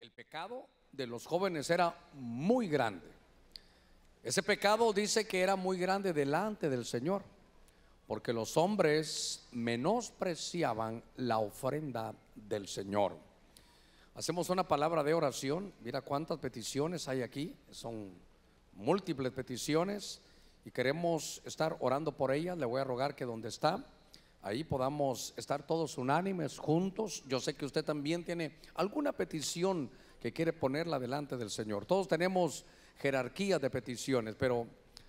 el pecado de los jóvenes era muy grande. Ese pecado dice que era muy grande delante del Señor, porque los hombres menospreciaban la ofrenda del Señor. Hacemos una palabra de oración. Mira cuántas peticiones hay aquí. Son múltiples peticiones y queremos estar orando por ellas. Le voy a rogar que donde está, ahí podamos estar todos unánimes, juntos. Yo sé que usted también tiene alguna petición que quiere ponerla delante del Señor. Todos tenemos jerarquía de peticiones, pero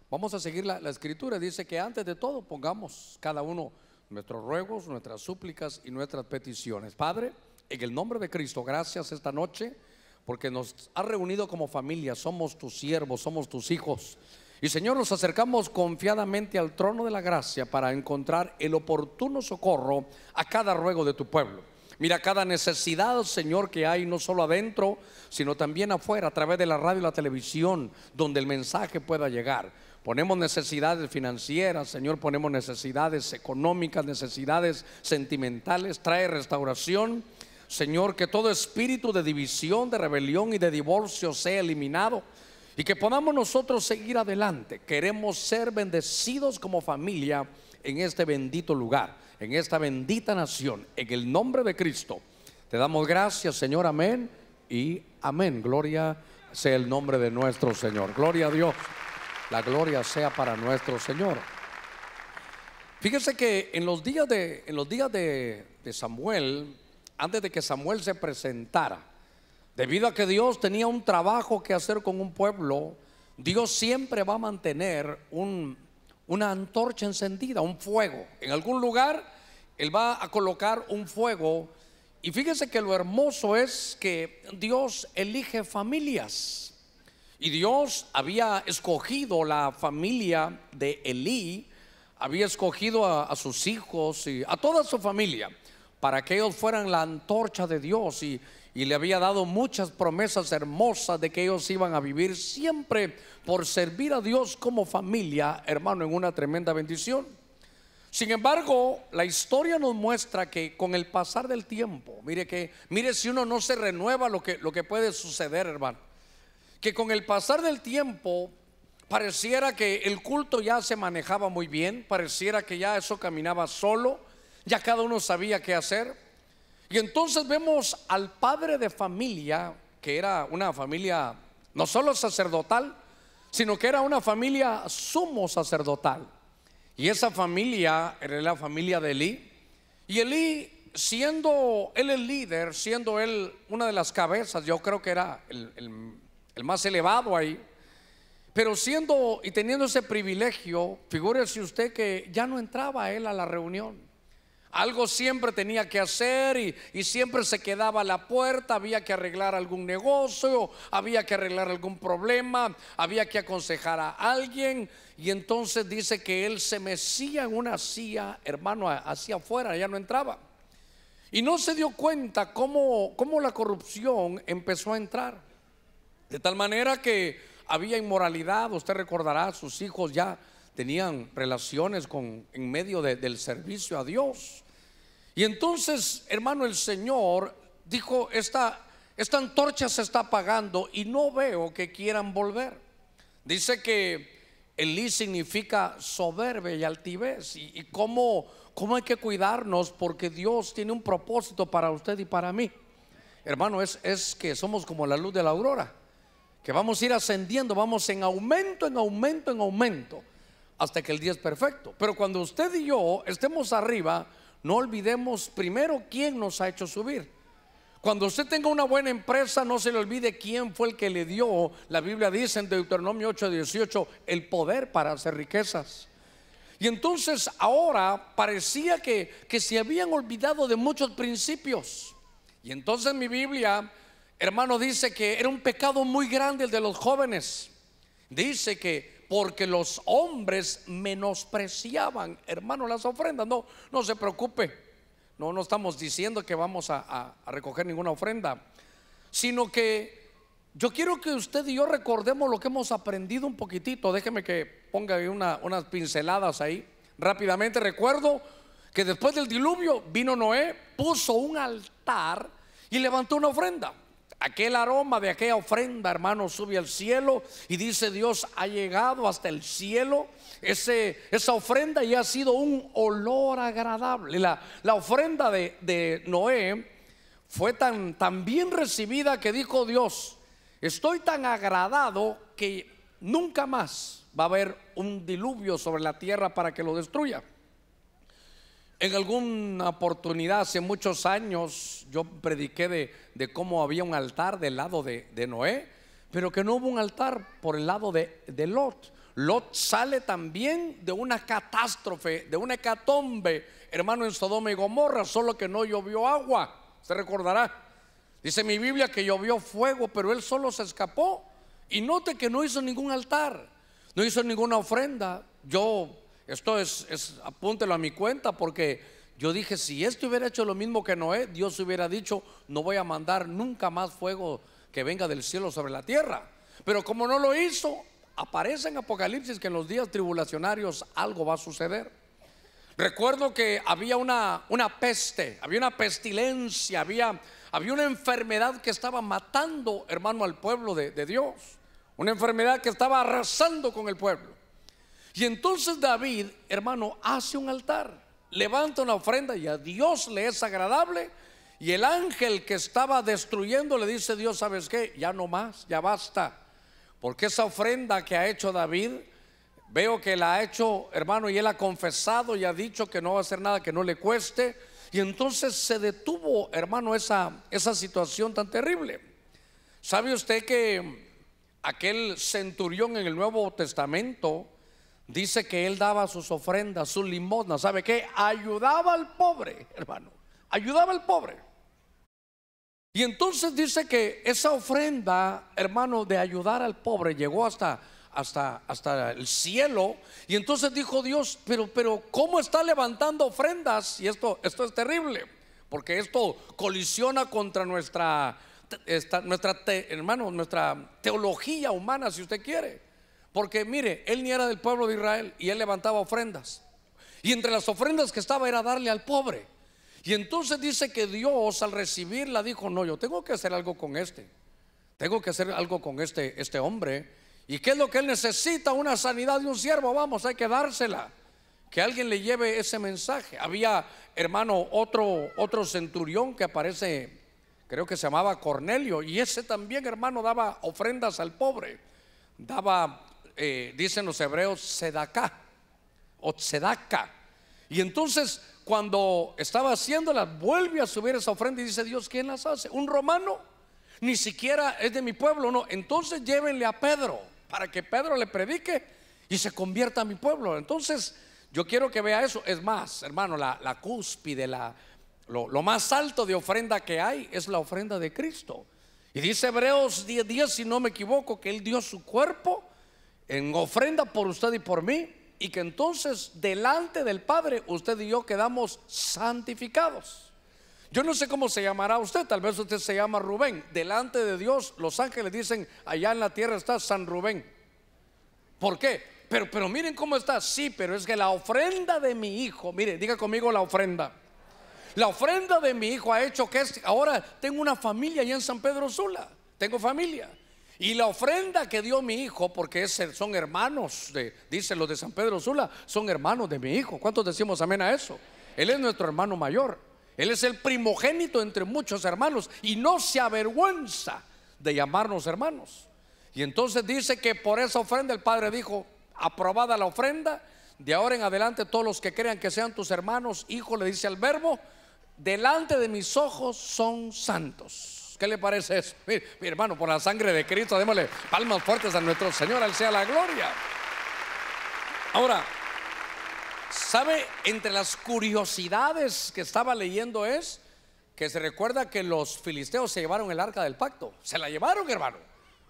vamos a seguir la, escritura. Dice que antes de todo pongamos cada uno nuestros ruegos, nuestras súplicas y nuestras peticiones. Padre, en el nombre de Cristo, gracias esta noche porque nos ha reunido como familia. Somos tus siervos, somos tus hijos. Y Señor, nos acercamos confiadamente al trono de la gracia para encontrar el oportuno socorro a cada ruego de tu pueblo. Mira cada necesidad, Señor, que hay no solo adentro, sino también afuera, a través de la radio y la televisión, donde el mensaje pueda llegar. Ponemos necesidades financieras, Señor, ponemos necesidades económicas, necesidades sentimentales, trae restauración. Señor, que todo espíritu de división, de rebelión y de divorcio sea eliminado y que podamos nosotros seguir adelante. Queremos ser bendecidos como familia en este bendito lugar, en esta bendita nación, en el nombre de Cristo. Te damos gracias, Señor, amén y amén. Gloria sea el nombre de nuestro Señor. Gloria a Dios. La gloria sea para nuestro Señor. Fíjese que en los días de, en los días de Samuel, antes de que Samuel se presentara, Debido a que Dios tenía un trabajo que hacer con un pueblo, Dios siempre va a mantener una antorcha encendida, un fuego. En algún lugar Él va a colocar un fuego. Y fíjese que lo hermoso es que Dios elige familias. Y Dios había escogido la familia de Elí, había escogido a, a sus hijos y a toda su familia para que ellos fueran la antorcha de Dios. Y, y le había dado muchas promesas hermosas de que ellos iban a vivir siempre por servir a Dios como familia, hermano, en una tremenda bendición. Sin embargo, la historia nos muestra que con el pasar del tiempo, mire que, mire si uno no se renueva lo que, lo que puede suceder, hermano, que con el pasar del tiempo pareciera que el culto ya se manejaba muy bien, pareciera que ya eso caminaba solo, ya cada uno sabía qué hacer, y entonces vemos al padre de familia, que era una familia no solo sacerdotal, sino que era una familia sumo sacerdotal. Y esa familia era la familia de Elí. Y Elí, siendo él el líder, siendo él una de las cabezas, yo creo que era el, el más elevado ahí, pero siendo y teniendo ese privilegio, figúrese usted que ya no entraba él a la reunión algo siempre tenía que hacer y, siempre se quedaba a la puerta, había que arreglar algún negocio, había que arreglar algún problema, había que aconsejar a alguien. Y entonces dice que él se mecía en una silla, hermano, hacia afuera, ya no entraba. Y no se dio cuenta cómo, cómo la corrupción empezó a entrar. De tal manera que había inmoralidad, usted recordará, sus hijos ya tenían relaciones con, en medio del servicio a Dios. Y entonces, hermano, el Señor dijo, esta, esta antorcha se está apagando y no veo que quieran volver. Dice que Elí significa soberbe y altivez. Y, y cómo, cómo, hay que cuidarnos porque Dios tiene un propósito para usted y para mí. Hermano, es, es que somos como la luz de la aurora, que vamos a ir ascendiendo, vamos en aumento, en aumento, en aumento, hasta que el día es perfecto. Pero cuando usted y yo estemos arriba, no olvidemos primero quién nos ha hecho subir. Cuando usted tenga una buena empresa, no se le olvide quién fue el que le dio, la Biblia dice en Deuteronomio 8, 18, el poder para hacer riquezas. Y entonces ahora parecía que, que se habían olvidado de muchos principios. Y entonces mi Biblia, hermano, dice que era un pecado muy grande el de los jóvenes. Dice que porque los hombres menospreciaban, hermano, las ofrendas. No, no se preocupe. No, no estamos diciendo que vamos a, recoger ninguna ofrenda, sino que yo quiero que usted y yo recordemos lo que hemos aprendido un poquitito. Déjeme que ponga unas pinceladas ahí. Rápidamente recuerdo que después del diluvio vino Noé, puso un altar y levantó una ofrenda. Aquel aroma de aquella ofrenda, hermano, sube al cielo y dice Dios ha llegado hasta el cielo. esa ofrenda ya ha sido un olor agradable. La, ofrenda de, Noé fue tan bien recibida que dijo Dios, estoy tan agradado que nunca más va a haber un diluvio sobre la tierra para que lo destruya. En alguna oportunidad, hace muchos años, yo prediqué de, cómo había un altar del lado de, Noé, pero que no hubo un altar por el lado de, Lot. Lot sale también de una catástrofe, de una hecatombe, hermano, en Sodoma y Gomorra, solo que no llovió agua. Se recordará. Dice mi Biblia que llovió fuego, pero él solo se escapó. Y note que no hizo ningún altar, no hizo ninguna ofrenda. Yo esto es, apúntelo a mi cuenta porque yo dije, si esto hubiera hecho lo mismo que Noé, Dios hubiera dicho, no voy a mandar nunca más fuego que venga del cielo sobre la tierra. Pero como no lo hizo, aparece en Apocalipsis que en los días tribulacionarios algo va a suceder. Recuerdo que había una, una peste, había una pestilencia, había, había una enfermedad que estaba matando, hermano, al pueblo de Dios. Una enfermedad que estaba arrasando con el pueblo. Y entonces David, hermano, hace un altar, levanta una ofrenda y a Dios le es agradable. Y el ángel que estaba destruyendo le dice, Dios, ¿sabes qué? Ya no más, ya basta. Porque esa ofrenda que ha hecho David, veo que la ha hecho, hermano, y él ha confesado y ha dicho que no va a hacer nada que no le cueste. Y entonces se detuvo, hermano, esa, esa situación tan terrible. ¿Sabe usted que aquel centurión en el Nuevo Testamento, dice que él daba sus ofrendas, sus limosnas, ¿sabe qué? Ayudaba al pobre, hermano, ayudaba al pobre. Y entonces dice que esa ofrenda, hermano, de ayudar al pobre llegó hasta hasta, hasta el cielo. Y entonces dijo Dios, pero, pero ¿cómo está levantando ofrendas? Y esto, esto es terrible, porque esto colisiona contra nuestra, nuestra hermano, nuestra teología humana, si usted quiere. Porque mire, él ni era del pueblo de Israel y él levantaba ofrendas. Y entre las ofrendas que estaba era darle al pobre. Y entonces dice que Dios al recibirla dijo, no, yo tengo que hacer algo con este. Tengo que hacer algo con este, este hombre. ¿Y qué es lo que él necesita? Una sanidad de un siervo. Vamos, hay que dársela. Que alguien le lleve ese mensaje. Había, hermano, otro, otro centurión que aparece, creo que se llamaba Cornelio. Y ese también, hermano, daba ofrendas al pobre. Daba eh, dicen los hebreos, sedaca o sedaca. Y entonces cuando estaba haciéndola, vuelve a subir esa ofrenda y dice Dios, ¿quién las hace? ¿Un romano? Ni siquiera es de mi pueblo, no. Entonces llévenle a Pedro para que Pedro le predique y se convierta a mi pueblo. Entonces yo quiero que vea eso. Es más, hermano, la, cúspide, la, lo, más alto de ofrenda que hay es la ofrenda de Cristo. Y dice Hebreos 10 10, si no me equivoco, que Él dio su cuerpo en ofrenda por usted y por mí, y que entonces delante del Padre usted y yo quedamos santificados. Yo no sé cómo se llamará usted, tal vez usted se llama Rubén. Delante de Dios, los ángeles dicen, allá en la tierra está San Rubén. ¿Por qué? Pero, pero miren cómo está, sí, pero es que la ofrenda de mi hijo, mire, diga conmigo la ofrenda. La ofrenda de mi hijo ha hecho que ahora tengo una familia allá en San Pedro Sula, tengo familia. Y la ofrenda que dio mi hijo, porque son hermanos, de, dicen los de San Pedro Sula, son hermanos de mi hijo. ¿Cuántos decimos amén a eso? Él es nuestro hermano mayor. Él es el primogénito entre muchos hermanos y no se avergüenza de llamarnos hermanos. Y entonces dice que por esa ofrenda el Padre dijo, aprobada la ofrenda, de ahora en adelante todos los que crean que sean tus hermanos, hijo, le dice al verbo, delante de mis ojos son santos. ¿Qué le parece eso? Mi, hermano, por la sangre de Cristo, démosle palmas fuertes a nuestro Señor, al sea la gloria. Ahora, ¿sabe? Entre las curiosidades que estaba leyendo es que se recuerda que los filisteos se llevaron el arca del pacto. Se la llevaron, hermano.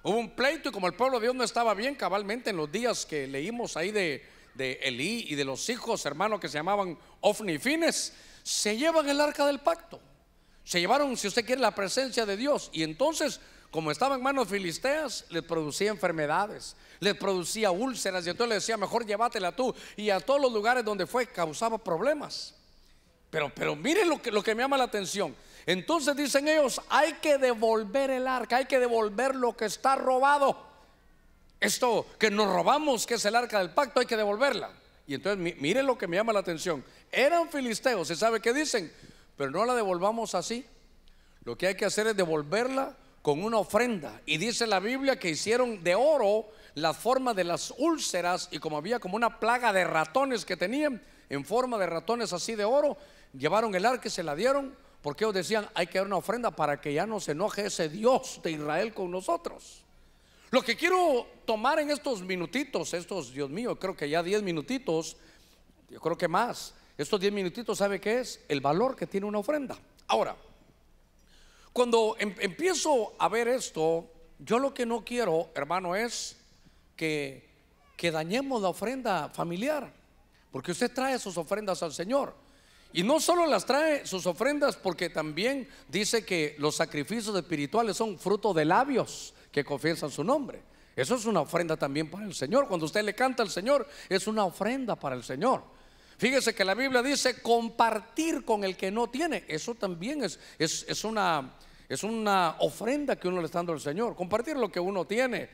Hubo un pleito y como el pueblo de Dios no estaba bien cabalmente en los días que leímos ahí de, de Elí y de los hijos, hermano, que se llamaban Ofni Fines, se llevan el arca del pacto. Se llevaron, si usted quiere, la presencia de Dios. Y entonces, como estaba en manos filisteas, les producía enfermedades, les producía úlceras. Y entonces le decía, mejor llévatela tú. Y a todos los lugares donde fue causaba problemas. Pero, pero miren lo que, lo que me llama la atención. Entonces dicen ellos, hay que devolver el arca, hay que devolver lo que está robado. Esto que nos robamos, que es el arca del pacto, hay que devolverla. Y entonces miren lo que me llama la atención. Eran filisteos, ¿se sabe qué dicen? pero no la devolvamos así. Lo que hay que hacer es devolverla con una ofrenda. Y dice la Biblia que hicieron de oro la forma de las úlceras y como había como una plaga de ratones que tenían, en forma de ratones así de oro, llevaron el arca y se la dieron porque ellos decían, hay que dar una ofrenda para que ya no se enoje ese Dios de Israel con nosotros. Lo que quiero tomar en estos minutitos, estos, Dios mío, creo que ya 10 minutitos, yo creo que más, estos 10 minutitos, ¿sabe qué es? El valor que tiene una ofrenda. Ahora, cuando em-, empiezo a ver esto, yo lo que no quiero, hermano, es que, que dañemos la ofrenda familiar. Porque usted trae sus ofrendas al Señor. Y no solo las trae sus ofrendas, porque también dice que los sacrificios espirituales son fruto de labios que confiesan su nombre. Eso es una ofrenda también para el Señor. Cuando usted le canta al Señor, es una ofrenda para el Señor. Fíjese que la Biblia dice compartir con el que no tiene. Eso también es, es, una, es una ofrenda que uno le está dando al Señor. Compartir lo que uno tiene.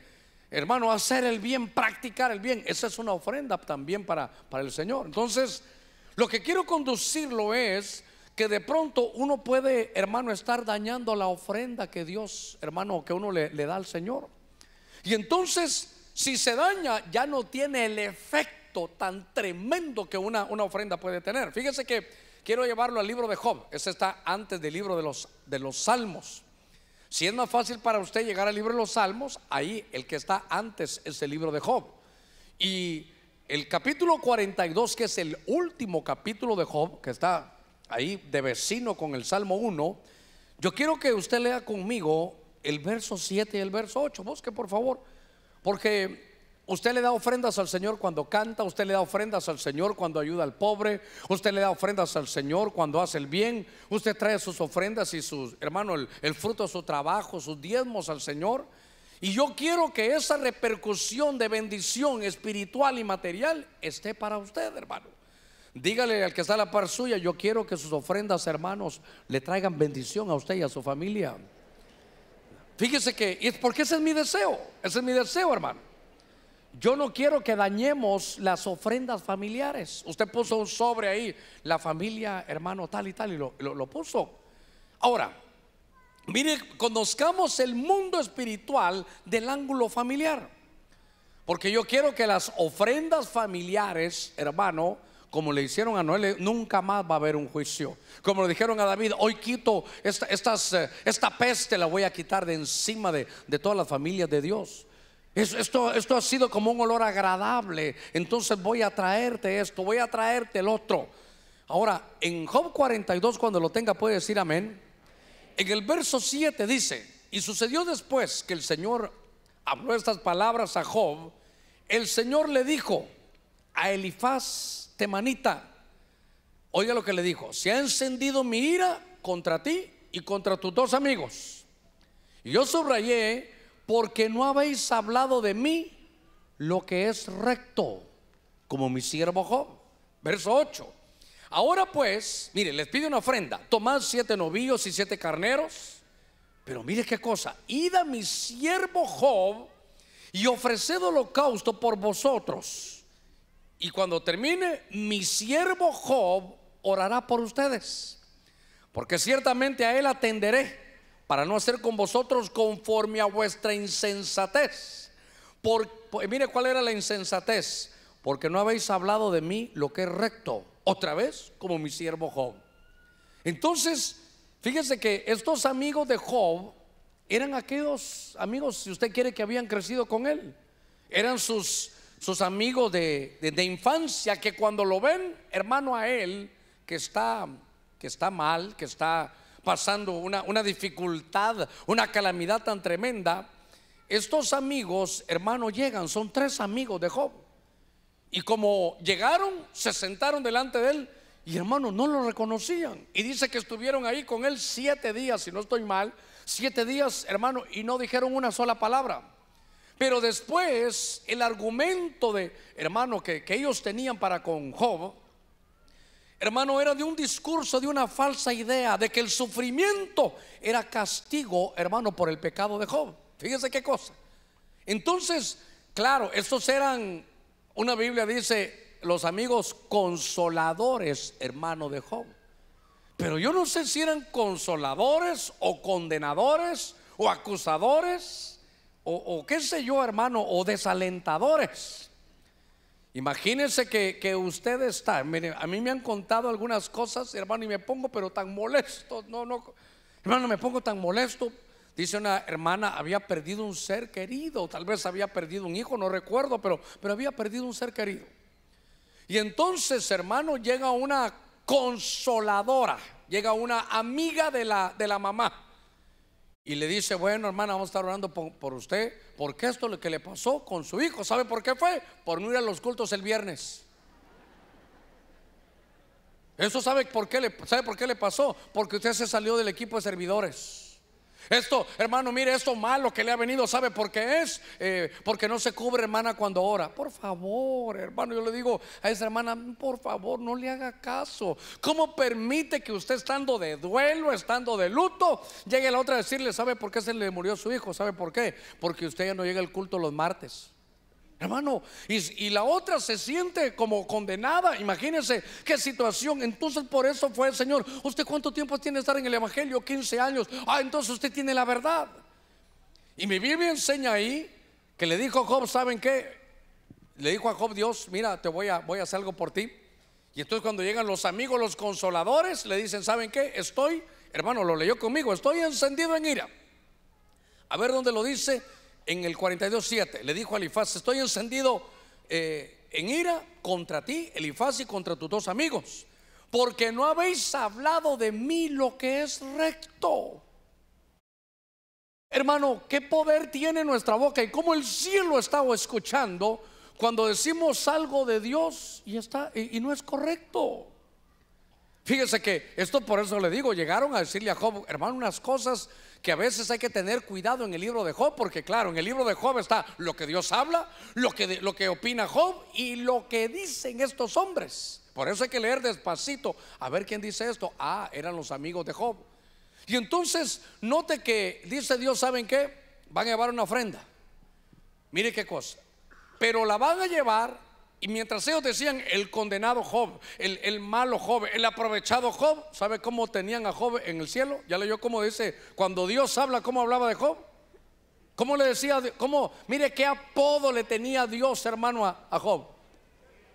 Hermano, hacer el bien, practicar el bien. Esa es una ofrenda también para, para el Señor. Entonces, lo que quiero conducirlo es que de pronto uno puede, hermano, estar dañando la ofrenda que Dios, hermano, que uno le, le da al Señor. Y entonces, si se daña, ya no tiene el efecto tan tremendo que una, una ofrenda puede tener. Fíjese que quiero llevarlo al libro de Job. Ese está antes del libro de los, de los Salmos. Si es más fácil para usted llegar al libro de los Salmos, ahí el que está antes es el libro de Job. Y el capítulo 42, que es el último capítulo de Job, que está ahí de vecino con el Salmo 1, yo quiero que usted lea conmigo el verso 7 y el verso 8. Busque por favor, porque Usted le da ofrendas al Señor cuando canta, usted le da ofrendas al Señor cuando ayuda al pobre, usted le da ofrendas al Señor cuando hace el bien, usted trae sus ofrendas y sus, hermano, el, fruto de su trabajo, sus diezmos al Señor. Y yo quiero que esa repercusión de bendición espiritual y material esté para usted, hermano. Dígale al que está a la par suya, yo quiero que sus ofrendas, hermanos, le traigan bendición a usted y a su familia. Fíjese que, es porque ese es mi deseo, ese es mi deseo, hermano yo no quiero que dañemos las ofrendas familiares. Usted puso un sobre ahí, la familia, hermano, tal y tal, y lo, puso. Ahora, mire, conozcamos el mundo espiritual del ángulo familiar. Porque yo quiero que las ofrendas familiares, hermano, como le hicieron a Noel, nunca más va a haber un juicio. Como le dijeron a David, hoy quito esta, eh, esta peste, la voy a quitar de encima de, de todas las familias de Dios. Esto, esto ha sido como un olor agradable. Entonces voy a traerte esto, voy a traerte el otro. Ahora, en Job 42, cuando lo tenga, puede decir amén. En el verso 7 dice, y sucedió después que el Señor habló estas palabras a Job, el Señor le dijo a Elifaz Temanita, oiga lo que le dijo, se ha encendido mi ira contra ti y contra tus dos amigos. Y yo subrayé porque no habéis hablado de mí lo que es recto, como mi siervo Job. Verso 8. Ahora pues, mire, les pide una ofrenda. Tomad siete novillos y siete carneros. Pero mire qué cosa. Id a mi siervo Job y ofreced holocausto por vosotros. Y cuando termine, mi siervo Job orará por ustedes. Porque ciertamente a él atenderé para no hacer con vosotros conforme a vuestra insensatez. Por, eh, mire cuál era la insensatez, porque no habéis hablado de mí lo que es recto, otra vez como mi siervo Job. Entonces, fíjese que estos amigos de Job eran aquellos amigos, si usted quiere, que habían crecido con él. Eran sus, sus amigos de, de infancia que cuando lo ven, hermano, a él, que está, que está mal, que está pasando una, dificultad, una calamidad tan tremenda, estos amigos, hermano llegan, son tres amigos de Job. Y como llegaron, se sentaron delante de él y hermano no lo reconocían. Y dice que estuvieron ahí con él siete días, si no estoy mal, siete días, hermano, y no dijeron una sola palabra. Pero después el argumento de, hermano, que, que ellos tenían para con Job hermano, era de un discurso, de una falsa idea, de que el sufrimiento era castigo, hermano, por el pecado de Job. Fíjese qué cosa. Entonces, claro, estos eran, una Biblia dice, los amigos consoladores, hermano de Job. Pero yo no sé si eran consoladores o condenadores o acusadores o, o qué sé yo, hermano, o desalentadores. Imagínense que, usted está, a mí me han contado algunas cosas, hermano, y me pongo pero tan molesto, no, no, hermano, me pongo tan molesto. Dice una hermana, había perdido un ser querido, tal vez había perdido un hijo, no recuerdo, pero, pero había perdido un ser querido. Y entonces, hermano, llega una consoladora, llega una amiga de la, de la mamá y le dice, bueno hermana, vamos a estar orando por, usted, porque esto lo que le pasó con su hijo, ¿sabe por qué fue? Por no ir a los cultos el viernes. Eso sabe por qué le, sabe por qué le pasó, porque usted se salió del equipo de servidores. Esto, hermano, mire, esto malo que le ha venido, ¿sabe por qué es? Eh, porque no se cubre, hermana, cuando ora. Por favor, hermano, yo le digo a esa hermana, por favor, no le haga caso. ¿Cómo permite que usted estando de duelo, estando de luto, llegue la otra a decirle, ¿sabe por qué se le murió su hijo? ¿Sabe por qué? Porque usted ya no llega al culto los martes. Hermano, y, la otra se siente como condenada. Imagínense qué situación. Entonces, por eso fue el Señor. ¿Usted cuánto tiempo tiene estar en el Evangelio? 15 años. Ah, entonces usted tiene la verdad. Y mi Biblia enseña ahí que le dijo a Job: ¿Saben qué? Le dijo a Job: Dios, mira, te voy a, voy a hacer algo por ti. Y entonces, cuando llegan los amigos, los consoladores, le dicen: ¿Saben qué? Estoy, hermano, lo leyó conmigo, estoy encendido en ira. A ver dónde lo dice en el 42.7, le dijo a Elifaz, estoy encendido eh, en ira contra ti, Elifaz, y contra tus dos amigos, porque no habéis hablado de mí lo que es recto. Hermano, ¿qué poder tiene nuestra boca y cómo el cielo estaba escuchando cuando decimos algo de Dios y, está, y, no es correcto? Fíjese que esto por eso le digo, llegaron a decirle a Job, hermano, unas cosas que a veces hay que tener cuidado en el libro de Job, porque claro, en el libro de Job está lo que Dios habla, lo que, lo que opina Job y lo que dicen estos hombres. Por eso hay que leer despacito, a ver quién dice esto. Ah, eran los amigos de Job. Y entonces, note que dice Dios, ¿saben qué? Van a llevar una ofrenda. Mire qué cosa. Pero la van a llevar y mientras ellos decían el condenado Job, el, malo Job, el aprovechado Job, ¿sabe cómo tenían a Job en el cielo? Ya leyó cómo dice, cuando Dios habla, ¿cómo hablaba de Job? ¿Cómo le decía, cómo, mire qué apodo le tenía Dios, hermano, a, Job?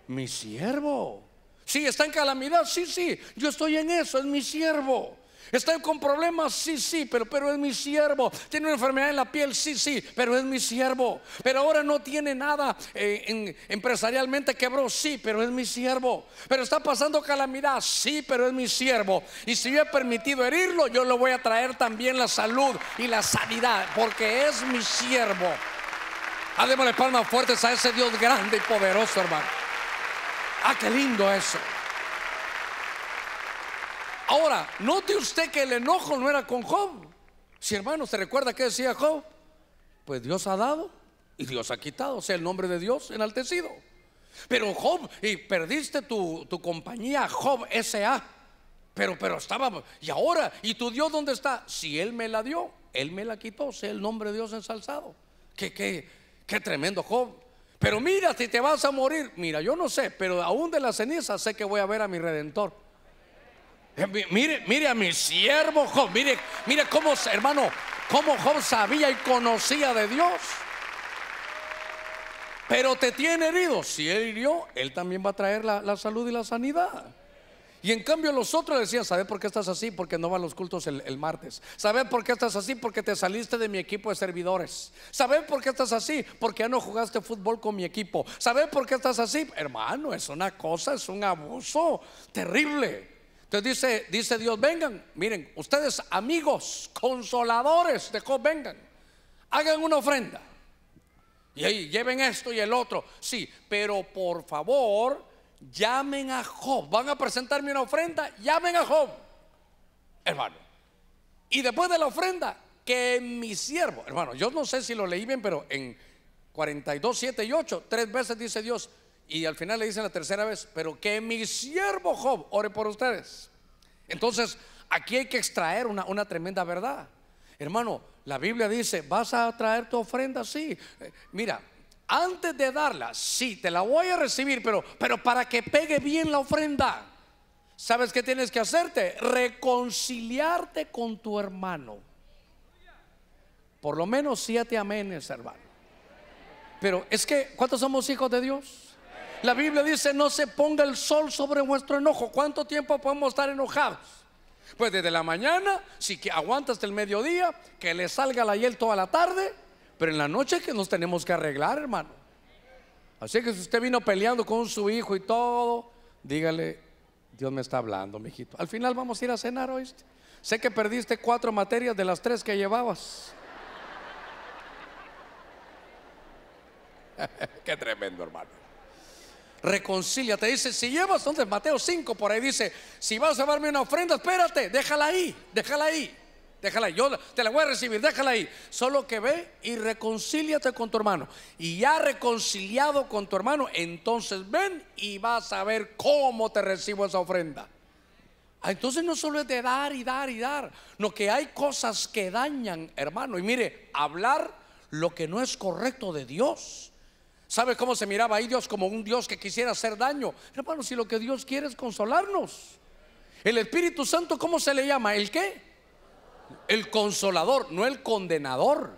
Mi siervo. Sí, está en calamidad, sí, sí, yo estoy en eso, es mi siervo. ¿Estoy con problemas? Sí, sí, pero, pero es mi siervo. ¿Tiene una enfermedad en la piel? Sí, sí, pero es mi siervo. Pero ahora no tiene nada eh, en, empresarialmente quebró? Sí, pero es mi siervo. Pero está pasando calamidad? Sí, pero es mi siervo. Y si yo he permitido herirlo, yo le voy a traer también la salud y la sanidad, porque es mi siervo. Ah, las palmas fuertes a ese Dios grande y poderoso, hermano. Ah, qué lindo eso. Ahora, note usted que el enojo no era con Job. Si hermano, ¿se recuerda qué decía Job? Pues Dios ha dado y Dios ha quitado, o sea, el nombre de Dios enaltecido. Pero Job, y perdiste tu, compañía, Job S.A. Pero, pero estaba, y ahora, ¿y tu Dios dónde está? Si Él me la dio, Él me la quitó, o sea, el nombre de Dios ensalzado. Qué, qué, tremendo Job. Pero mira, si te vas a morir, mira, yo no sé, pero aún de la ceniza sé que voy a ver a mi redentor. Eh, mire, mire a mi siervo Job, mire, mire cómo, hermano, cómo Job sabía y conocía de Dios. Pero te tiene herido. Si él hirió, él también va a traer la, salud y la sanidad. Y en cambio los otros decían, ¿sabes por qué estás así? Porque no van los cultos el, martes. ¿Sabes por qué estás así? Porque te saliste de mi equipo de servidores. ¿Sabes por qué estás así? Porque ya no jugaste fútbol con mi equipo. ¿Sabes por qué estás así? Hermano, es una cosa, es un abuso terrible. Entonces dice, dice Dios, vengan, miren, ustedes amigos, consoladores de Job, vengan, hagan una ofrenda. Y ahí lleven esto y el otro. Sí, pero por favor, llamen a Job. Van a presentarme una ofrenda, llamen a Job, hermano. Y después de la ofrenda, que mi siervo, hermano, yo no sé si lo leí bien, pero en 42, 7 y 8, tres veces dice Dios, y al final le dicen la tercera vez, pero que mi siervo Job ore por ustedes. Entonces, aquí hay que extraer una, tremenda verdad. Hermano, la Biblia dice, vas a traer tu ofrenda, sí. Eh, mira, antes de darla, sí, te la voy a recibir, pero, pero para que pegue bien la ofrenda, ¿sabes qué tienes que hacerte? Reconciliarte con tu hermano. Por lo menos siete amenes, hermano. Pero es que, ¿cuántos somos hijos de Dios? La Biblia dice, no se ponga el sol sobre vuestro enojo. ¿Cuánto tiempo podemos estar enojados? Pues desde la mañana, si que aguanta hasta el mediodía, que le salga la hiel toda la tarde, pero en la noche que nos tenemos que arreglar, hermano. Así que si usted vino peleando con su hijo y todo, dígale, Dios me está hablando, mijito. Al final vamos a ir a cenar, hoy Sé que perdiste cuatro materias de las tres que llevabas. Qué tremendo, hermano reconcíliate. Dice, si llevas, entonces Mateo 5 por ahí dice, si vas a darme una ofrenda, espérate, déjala ahí, déjala ahí, déjala ahí, yo te la voy a recibir, déjala ahí. Solo que ve y reconcíliate con tu hermano. Y ya reconciliado con tu hermano, entonces ven y vas a ver cómo te recibo esa ofrenda. Ah, entonces no solo es de dar y dar y dar, no que hay cosas que dañan, hermano. Y mire, hablar lo que no es correcto de Dios ¿Sabe cómo se miraba ahí Dios como un Dios que quisiera hacer daño? Hermano, si lo que Dios quiere es consolarnos. El Espíritu Santo, ¿cómo se le llama? ¿El qué? El consolador, no el condenador.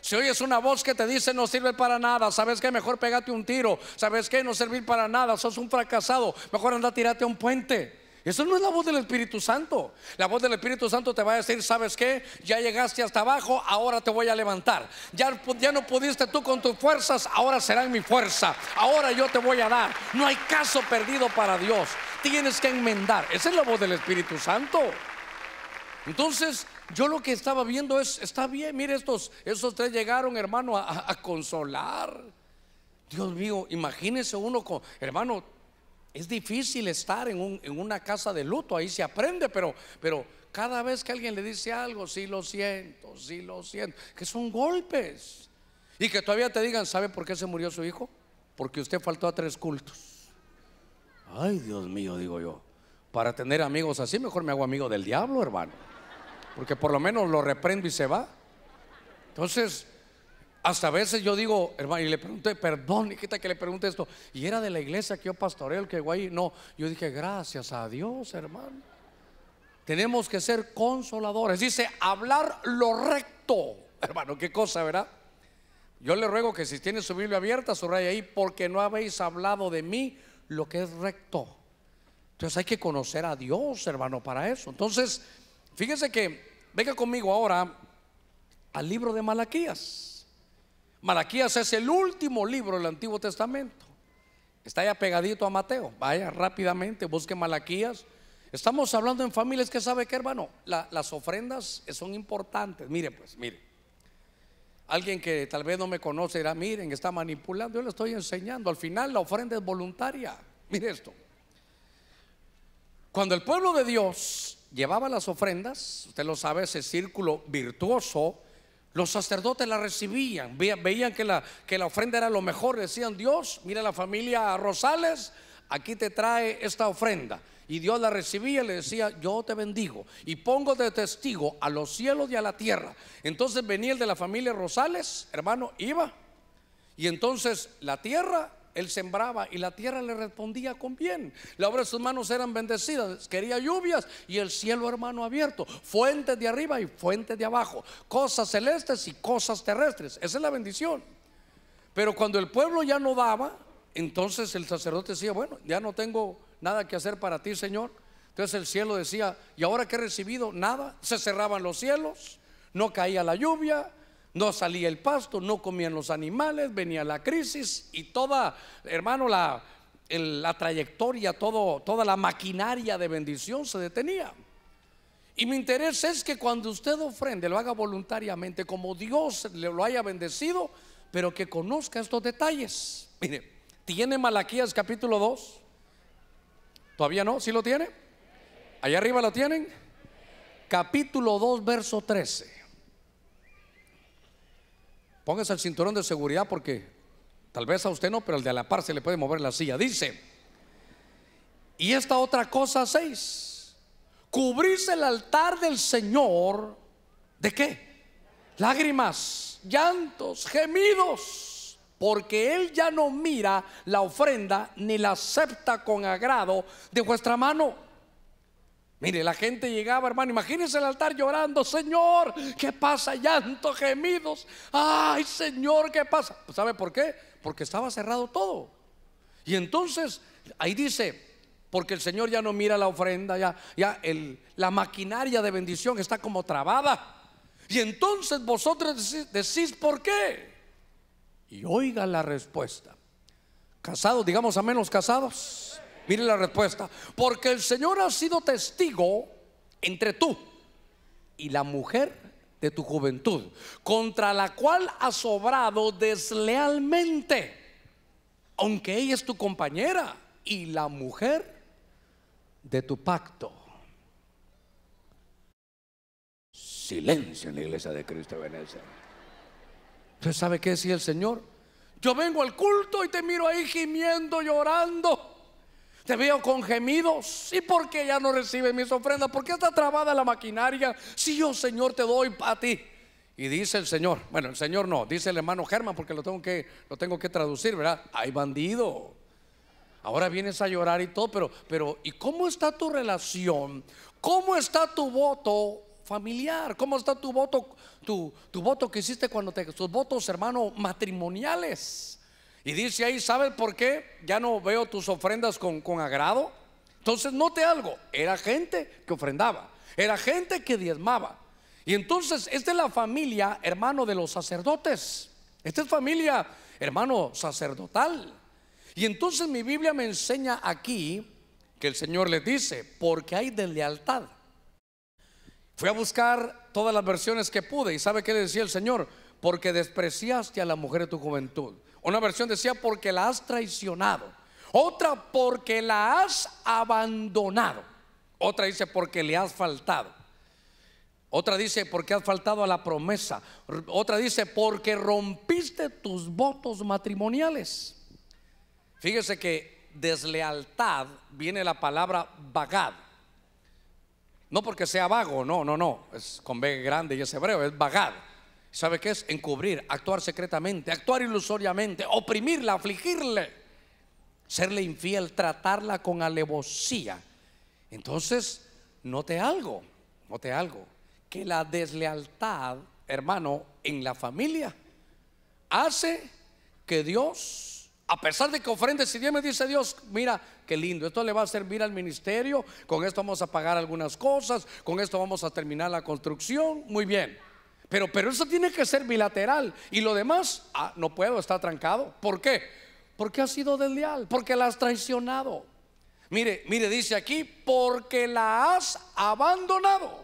Si oyes una voz que te dice no sirve para nada, sabes qué mejor pegate un tiro, sabes qué no servir para nada, sos un fracasado, mejor anda, tirate a un puente. Eso no es la voz del Espíritu Santo. La voz del Espíritu Santo te va a decir, ¿sabes qué? Ya llegaste hasta abajo, ahora te voy a levantar. Ya, no pudiste tú con tus fuerzas, ahora serán mi fuerza. Ahora yo te voy a dar. No hay caso perdido para Dios. Tienes que enmendar. Esa es la voz del Espíritu Santo. Entonces, yo lo que estaba viendo es, está bien, mire, estos, esos tres llegaron, hermano, a, a consolar. Dios mío, imagínese uno con, hermano, es difícil estar en, una casa de luto, ahí se aprende, pero, pero cada vez que alguien le dice algo, sí lo siento, sí lo siento, que son golpes. Y que todavía te digan, ¿sabe por qué se murió su hijo? Porque usted faltó a tres cultos. Ay, Dios mío, digo yo. Para tener amigos así, mejor me hago amigo del diablo, hermano. Porque por lo menos lo reprendo y se va. Entonces, hasta veces yo digo, hermano, y le pregunté, perdón, hijita, que le pregunte esto. Y era de la iglesia que yo pastoreo, el que ahí, No, yo dije, gracias a Dios, hermano. Tenemos que ser consoladores. Dice, hablar lo recto. Hermano, qué cosa, ¿verdad? Yo le ruego que si tiene su Biblia abierta, subraya ahí, porque no habéis hablado de mí lo que es recto. Entonces hay que conocer a Dios, hermano, para eso. Entonces, fíjese que, venga conmigo ahora al libro de Malaquías. Malaquías es el último libro del Antiguo Testamento. Está ya pegadito a Mateo. Vaya rápidamente, busque Malaquías. Estamos hablando en familias que sabe que, hermano, las ofrendas son importantes. Mire, pues, mire. Alguien que tal vez no me conoce dirá, miren, está manipulando. Yo le estoy enseñando. Al final la ofrenda es voluntaria. Mire esto. Cuando el pueblo de Dios llevaba las ofrendas, usted lo sabe, ese círculo virtuoso los sacerdotes la recibían, veían que la, que la ofrenda era lo mejor, decían, Dios, mira la familia Rosales, aquí te trae esta ofrenda. Y Dios la recibía y le decía, yo te bendigo y pongo de testigo a los cielos y a la tierra. Entonces venía el de la familia Rosales, hermano, iba. Y entonces la tierra él sembraba y la tierra le respondía con bien. La obra de sus manos eran bendecidas. Quería lluvias y el cielo, hermano, abierto. Fuentes de arriba y fuentes de abajo. Cosas celestes y cosas terrestres. Esa es la bendición. Pero cuando el pueblo ya no daba, entonces el sacerdote decía, bueno, ya no tengo nada que hacer para ti, Señor. Entonces el cielo decía, ¿y ahora que he recibido? Nada. Se cerraban los cielos, no caía la lluvia, no salía el pasto, no comían los animales, venía la crisis y toda, hermano, la, la trayectoria, todo, toda la maquinaria de bendición se detenía. Y mi interés es que cuando usted ofrende, lo haga voluntariamente, como Dios lo haya bendecido, pero que conozca estos detalles. Mire, ¿tiene Malaquías capítulo 2? ¿Todavía no? ¿Sí lo tiene? ¿Allá arriba lo tienen? Capítulo 2, verso 13. Póngase el cinturón de seguridad porque tal vez a usted no, pero al de a la par se le puede mover la silla. Dice, y esta otra cosa seis, cubrirse el altar del Señor de qué? Lágrimas, llantos, gemidos, porque Él ya no mira la ofrenda ni la acepta con agrado de vuestra mano. Mire, la gente llegaba, hermano, imagínense el altar llorando, Señor, ¿qué pasa? Llanto, gemidos, ay Señor, ¿qué pasa? Pues, ¿Sabe por qué? Porque estaba cerrado todo. Y entonces, ahí dice, porque el Señor ya no mira la ofrenda, ya, ya el, la maquinaria de bendición está como trabada. Y entonces vosotros decís, por qué. Y oiga la respuesta. Casados, digamos a menos casados. Mire la respuesta. Porque el Señor ha sido testigo entre tú y la mujer de tu juventud, contra la cual has obrado deslealmente, aunque ella es tu compañera y la mujer de tu pacto. Silencio en la iglesia de Cristo de Venecia. ¿Usted sabe qué decía el Señor? Yo vengo al culto y te miro ahí gimiendo, llorando te veo con gemidos. ¿Y porque ya no recibe mis ofrendas? Porque está trabada la maquinaria? Si yo, Señor, te doy para ti. Y dice el Señor, bueno, el Señor no, dice el hermano Germán, porque lo tengo que, lo tengo que traducir, ¿verdad? Hay bandido. Ahora vienes a llorar y todo, pero, pero, ¿y cómo está tu relación? ¿Cómo está tu voto familiar? ¿Cómo está tu voto, tu, tu voto que hiciste cuando te, tus votos, hermano, matrimoniales? Y dice ahí, ¿sabes por qué? Ya no veo tus ofrendas con, agrado. Entonces note algo, era gente que ofrendaba, era gente que diezmaba. Y entonces esta es la familia, hermano, de los sacerdotes. Esta es familia, hermano, sacerdotal. Y entonces mi Biblia me enseña aquí que el Señor le dice, porque hay deslealtad. Fui a buscar todas las versiones que pude y sabe qué le decía el Señor, porque despreciaste a la mujer de tu juventud. Una versión decía porque la has traicionado. Otra porque la has abandonado. Otra dice porque le has faltado. Otra dice porque has faltado a la promesa. Otra dice porque rompiste tus votos matrimoniales. Fíjese que deslealtad viene la palabra vagad. No porque sea vago, no, no, no. Es con B grande y es hebreo, es vagad ¿Sabe qué es? Encubrir, actuar secretamente, actuar ilusoriamente, oprimirla, afligirle, serle infiel, tratarla con alevosía. Entonces, note algo, note algo, que la deslealtad, hermano, en la familia hace que Dios, a pesar de que ofrende, si Dios me dice Dios, mira, qué lindo, esto le va a servir al ministerio, con esto vamos a pagar algunas cosas, con esto vamos a terminar la construcción, muy bien. Pero, pero eso tiene que ser bilateral. Y lo demás, ah, no puedo, está trancado. ¿Por qué? Porque has sido desleal, porque la has traicionado. Mire, mire, dice aquí, porque la has abandonado.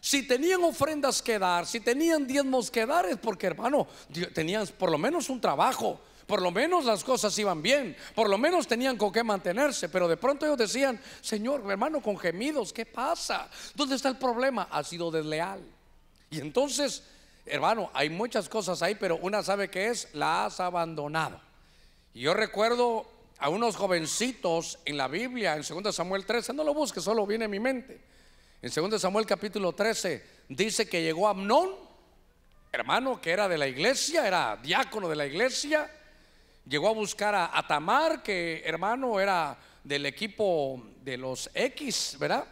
Si tenían ofrendas que dar, si tenían diezmos que dar, es porque, hermano, tenían por lo menos un trabajo por lo menos las cosas iban bien, por lo menos tenían con qué mantenerse, pero de pronto ellos decían, Señor, hermano, con gemidos, ¿qué pasa? ¿Dónde está el problema? Ha sido desleal. Y entonces, hermano, hay muchas cosas ahí, pero una sabe que es, la has abandonado. Y yo recuerdo a unos jovencitos en la Biblia, en 2 Samuel 13, no lo busques, solo viene a mi mente. En 2 Samuel capítulo 13 dice que llegó Amnón, hermano que era de la iglesia, era diácono de la iglesia, Llegó a buscar a, Tamar, que hermano era del equipo de los X, ¿verdad?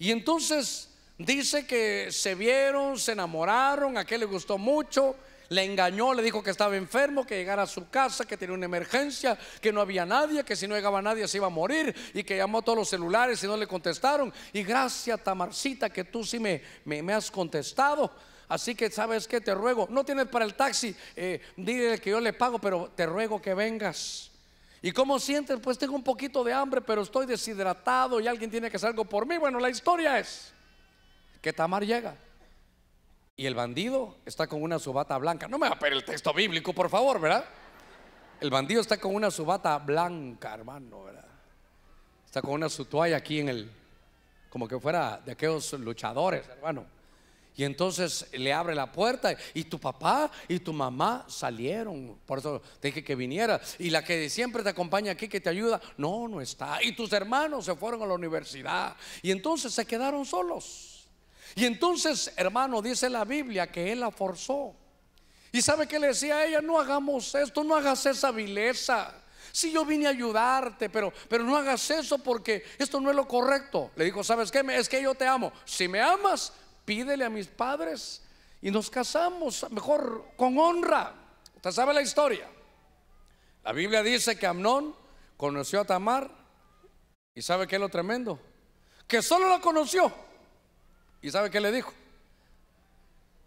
Y entonces dice que se vieron, se enamoraron, a que le gustó mucho, le engañó, le dijo que estaba enfermo, que llegara a su casa, que tenía una emergencia, que no había nadie, que si no llegaba nadie se iba a morir y que llamó a todos los celulares y no le contestaron. Y gracias, Tamarcita, que tú sí me, me has contestado. Así que, ¿sabes qué? Te ruego, no tienes para el taxi, eh, dile que yo le pago, pero te ruego que vengas. ¿Y cómo sientes? Pues tengo un poquito de hambre, pero estoy deshidratado y alguien tiene que hacer algo por mí. Bueno, la historia es que Tamar llega y el bandido está con una subata blanca. No me va a perder el texto bíblico, por favor, ¿verdad? El bandido está con una subata blanca, hermano, ¿verdad? Está con una su aquí en el, como que fuera de aquellos luchadores, hermano. Y entonces le abre la puerta y tu papá y tu mamá salieron. Por eso te dije que viniera. Y la que siempre te acompaña aquí, que te ayuda, no, no está. Y tus hermanos se fueron a la universidad. Y entonces se quedaron solos. Y entonces, hermano, dice la Biblia que él la forzó. Y sabe que le decía a ella, no hagamos esto, no hagas esa vileza. Si yo vine a ayudarte, pero, pero no hagas eso porque esto no es lo correcto. Le dijo, ¿sabes qué? Es que yo te amo. Si me amas, pídele a mis padres y nos casamos, mejor con honra. Usted sabe la historia. La Biblia dice que Amnón conoció a Tamar y sabe que es lo tremendo, que solo la conoció y sabe que le dijo.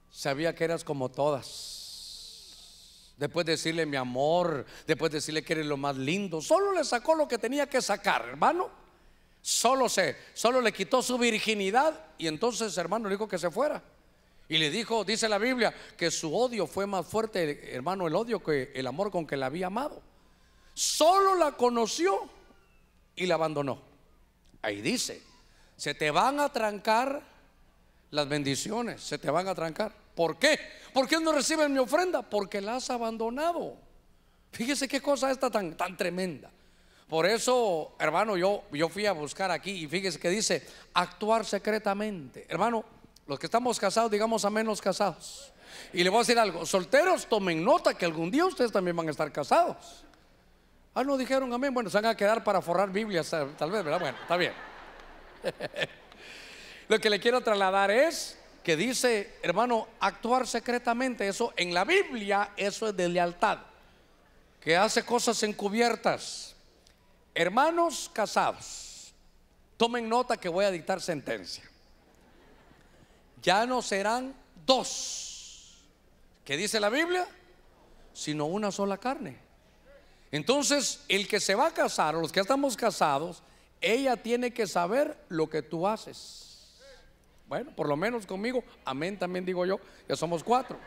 Sabía que eras como todas. Después decirle mi amor, después decirle que eres lo más lindo. Solo le sacó lo que tenía que sacar, hermano solo, se, solo le quitó su virginidad y entonces hermano le dijo que se fuera. Y le dijo, dice la Biblia, que su odio fue más fuerte, hermano, el odio que el amor con que la había amado. Solo la conoció y la abandonó. Ahí dice, se te van a trancar las bendiciones, se te van a trancar. ¿Por qué? ¿Por qué no reciben mi ofrenda? Porque la has abandonado. Fíjese qué cosa esta tan, tan tremenda. Por eso, hermano, yo, yo fui a buscar aquí y fíjese que dice actuar secretamente. Hermano, los que estamos casados, digamos a menos casados. Y le voy a decir algo, solteros, tomen nota que algún día ustedes también van a estar casados. Ah, no dijeron amén. Bueno, se van a quedar para forrar Biblias, tal vez, ¿verdad? Bueno, está bien. Lo que le quiero trasladar es que dice, hermano, actuar secretamente. Eso en la Biblia, eso es de lealtad. Que hace cosas encubiertas. Hermanos casados, tomen nota que voy a dictar sentencia. Ya no serán dos, ¿qué dice la Biblia? Sino una sola carne. Entonces, el que se va a casar o los que estamos casados, ella tiene que saber lo que tú haces. Bueno, por lo menos conmigo, amén también digo yo, ya somos cuatro.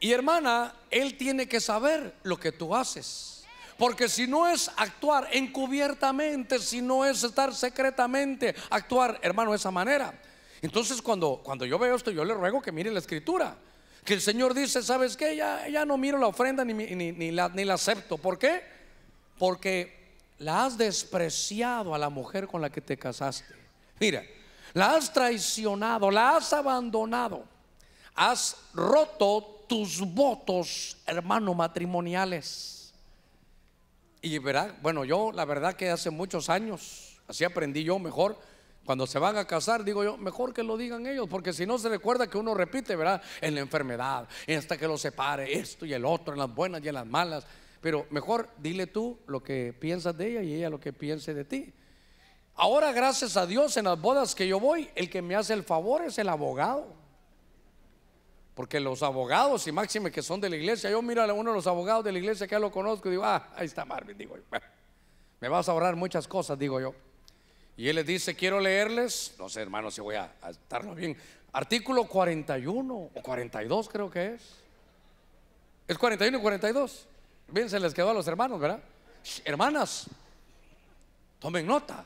Y hermana, él tiene que saber lo que tú haces. Porque si no es actuar encubiertamente, si no es estar secretamente, actuar, hermano, de esa manera. Entonces cuando, cuando yo veo esto, yo le ruego que mire la escritura. Que el Señor dice, ¿sabes qué? Ya, no miro la ofrenda ni, la, ni la acepto. ¿Por qué? Porque la has despreciado a la mujer con la que te casaste. Mira, la has traicionado, la has abandonado. Has roto tus votos, hermano, matrimoniales y verá, bueno, yo la verdad que hace muchos años, así aprendí yo mejor, cuando se van a casar, digo yo, mejor que lo digan ellos, porque si no se recuerda que uno repite, ¿verdad? En la enfermedad, hasta que lo separe, esto y el otro, en las buenas y en las malas. Pero mejor dile tú lo que piensas de ella y ella lo que piense de ti. Ahora, gracias a Dios, en las bodas que yo voy, el que me hace el favor es el abogado. Porque los abogados, y máxime que son de la iglesia, yo miro a uno de los abogados de la iglesia que ya lo conozco y digo, ah, ahí está Marvin, digo yo. Me vas a ahorrar muchas cosas, digo yo. Y él les dice, quiero leerles, no sé hermanos si voy a, estarlo bien, artículo 41 o 42 creo que es. Es 41 y 42. Bien, se les quedó a los hermanos, ¿verdad? hermanas, tomen nota.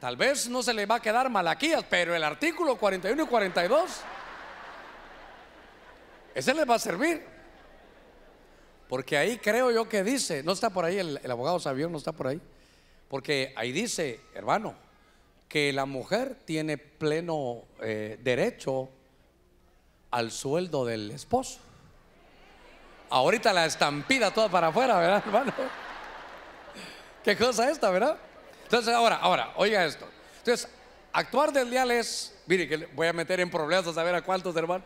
Tal vez no se les va a quedar malaquías, pero el artículo 41 y 42 ese les va a servir. Porque ahí creo yo que dice, no está por ahí, el, abogado Sabión no está por ahí. Porque ahí dice, hermano, que la mujer tiene pleno eh, derecho al sueldo del esposo. Ahorita la estampida toda para afuera, ¿verdad, hermano? Qué cosa esta, ¿verdad? Entonces, ahora, ahora, oiga esto. Entonces, actuar del dial es, mire, que voy a meter en problemas a saber a cuántos, hermano.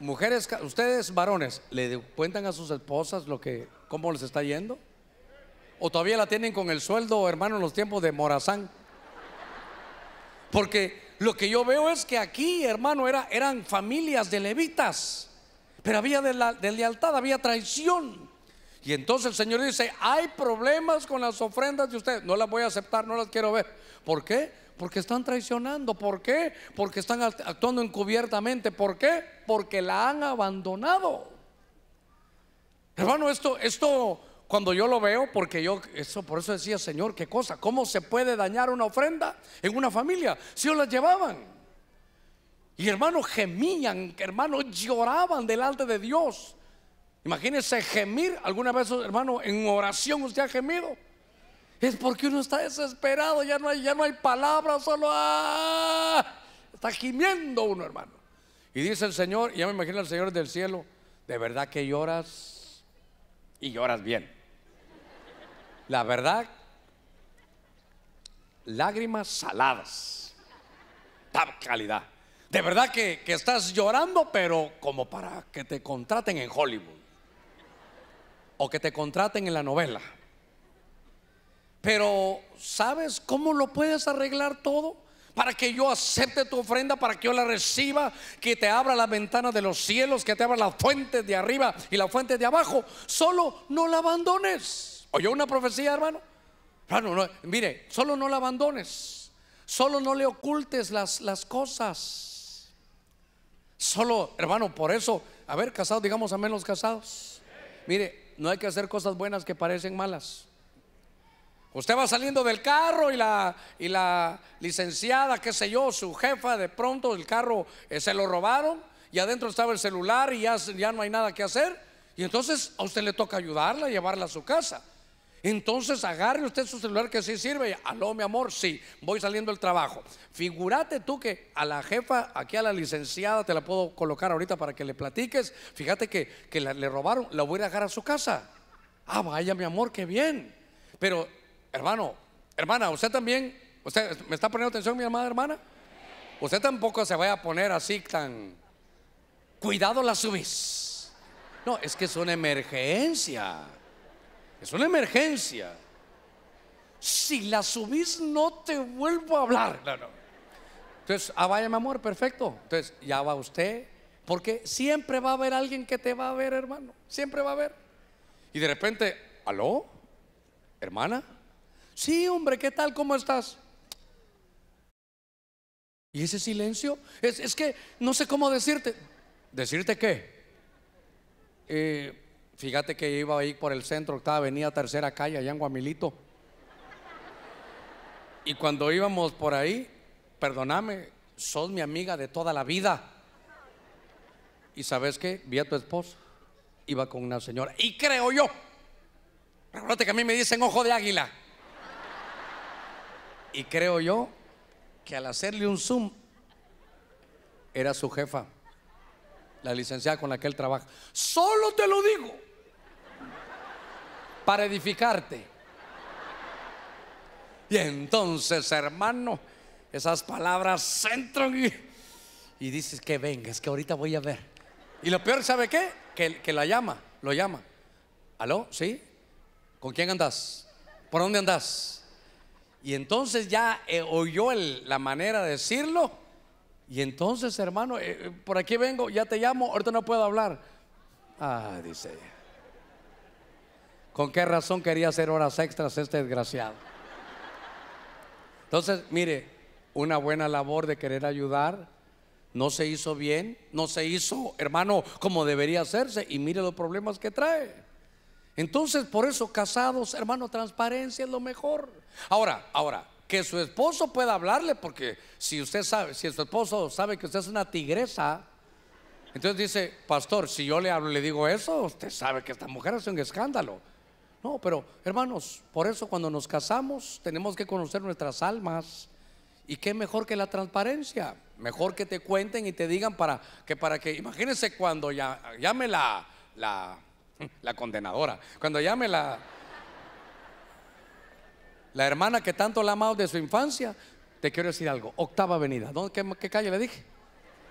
Mujeres, ustedes varones, ¿le cuentan a sus esposas lo que, cómo les está yendo? ¿O todavía la tienen con el sueldo, hermano, en los tiempos de Morazán? Porque lo que yo veo es que aquí, hermano, era, eran familias de levitas, pero había de, la, de lealtad, había traición. Y entonces el Señor dice, hay problemas con las ofrendas de ustedes, no las voy a aceptar, no las quiero ver. ¿Por qué? Porque están traicionando. ¿Por qué? Porque están actuando encubiertamente. ¿Por qué? Porque la han abandonado. Hermano, esto, esto cuando yo lo veo, porque yo, eso, por eso decía, Señor, qué cosa, ¿cómo se puede dañar una ofrenda en una familia si ellos la llevaban? Y hermano gemían, hermano lloraban delante de Dios. Imagínense gemir, alguna vez, hermano, en oración usted ha gemido es porque uno está desesperado, ya no hay, ya no hay palabras, solo ah, ah, ah". está gimiendo uno, hermano. Y dice el Señor, y ya me imagino el Señor del cielo, de verdad que lloras y lloras bien. La verdad, lágrimas saladas, tal calidad. De verdad que estás llorando, pero como para que te contraten en Hollywood o que te contraten en la novela pero ¿sabes cómo lo puedes arreglar todo? Para que yo acepte tu ofrenda, para que yo la reciba, que te abra la ventana de los cielos, que te abra la fuente de arriba y La fuente de abajo. Solo no la abandones. ¿Oyó una profecía, hermano? no, mire, solo no la abandones. Solo no le ocultes las, las cosas. Solo, hermano, por eso, a ver, casados, digamos a menos casados. Mire, no hay que hacer cosas buenas que parecen malas. Usted va saliendo del carro y la, y la licenciada, qué sé yo, su jefa, de pronto el carro eh, se lo robaron y adentro estaba el celular y ya, no hay nada que hacer. Y entonces a usted le toca ayudarla, llevarla a su casa. Entonces agarre usted su celular que sí sirve. Aló, mi amor, sí, voy saliendo del trabajo. Figúrate tú que a la jefa, aquí a la licenciada, te la puedo colocar ahorita para que le platiques. Fíjate que, le robaron, la voy a dejar a su casa. Ah, vaya, mi amor, qué bien. Pero Hermano, hermana, usted también, usted me está poniendo atención, mi amada hermana. Usted tampoco se vaya a poner así tan. Cuidado la subís. No, es que es una emergencia. Es una emergencia. Si la subís, no te vuelvo a hablar. No, no. Entonces, ah, vaya, mi amor, perfecto. Entonces, ya va usted. Porque siempre va a haber alguien que te va a ver, hermano. Siempre va a haber. Y de repente, ¿aló? ¿Hermana? Sí, hombre, ¿qué tal? ¿Cómo estás? ¿Y ese silencio? Es, que no sé cómo decirte. ¿Decirte qué? Eh, fíjate que iba ahí por el centro, octava avenida, tercera calle, allá en Guamilito. Y cuando íbamos por ahí, perdóname, sos mi amiga de toda la vida. Y sabes qué, vi a tu esposo, iba con una señora. Y creo yo, recuerda que a mí me dicen ojo de águila. Y creo yo que al hacerle un zoom era su jefa, la licenciada con la que él trabaja. Solo te lo digo para edificarte. Y entonces, hermano, esas palabras entran y, dices que vengas que ahorita voy a ver. Y lo peor, ¿sabe qué? Que, que la llama, lo llama. ¿Aló? ¿Sí? ¿Con quién andas? ¿Por dónde andas? Y entonces ya eh, oyó la manera de decirlo. Y entonces, hermano, eh, eh, por aquí vengo, ya te llamo, ahorita no puedo hablar. Ah, dice ¿Con qué razón quería hacer horas extras este desgraciado? Entonces, mire, una buena labor de querer ayudar, no se hizo bien, no se hizo, hermano, como debería hacerse, y mire los problemas que trae. Entonces, por eso, casados, hermano, transparencia es lo mejor. Ahora, ahora, que su esposo pueda hablarle, porque si usted sabe, si su esposo sabe que usted es una tigresa, entonces dice, pastor, si yo le hablo, le digo eso, usted sabe que esta mujer hace un escándalo. No, pero hermanos, por eso cuando nos casamos tenemos que conocer nuestras almas. ¿Y qué mejor que la transparencia? Mejor que te cuenten y te digan para que para que imagínense cuando ya llame la, la la condenadora. Cuando llame la, la hermana que tanto la amado de su infancia, te quiero decir algo. Octava avenida. ¿Dónde, qué, calle le dije?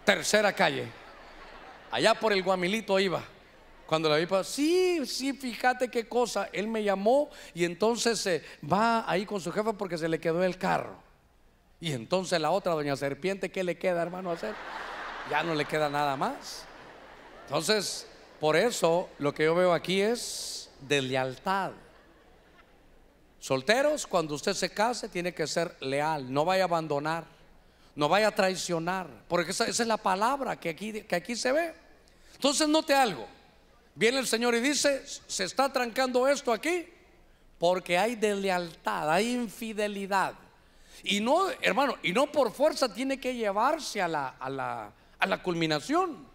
Tercera calle. Allá por el Guamilito iba. Cuando la vi, pues, sí, sí, fíjate qué cosa. Él me llamó y entonces va ahí con su jefa porque se le quedó el carro. Y entonces la otra, doña Serpiente, ¿qué le queda, hermano, hacer? Ya no le queda nada más. Entonces, por eso lo que yo veo aquí es de lealtad. Solteros, cuando usted se case, tiene que ser leal, no vaya a abandonar, no vaya a traicionar, porque esa, es la palabra que aquí, que aquí se ve. Entonces note algo. Viene el Señor y dice, se está trancando esto aquí porque hay deslealtad, hay infidelidad. Y no, hermano, y no por fuerza tiene que llevarse a a la, a la culminación.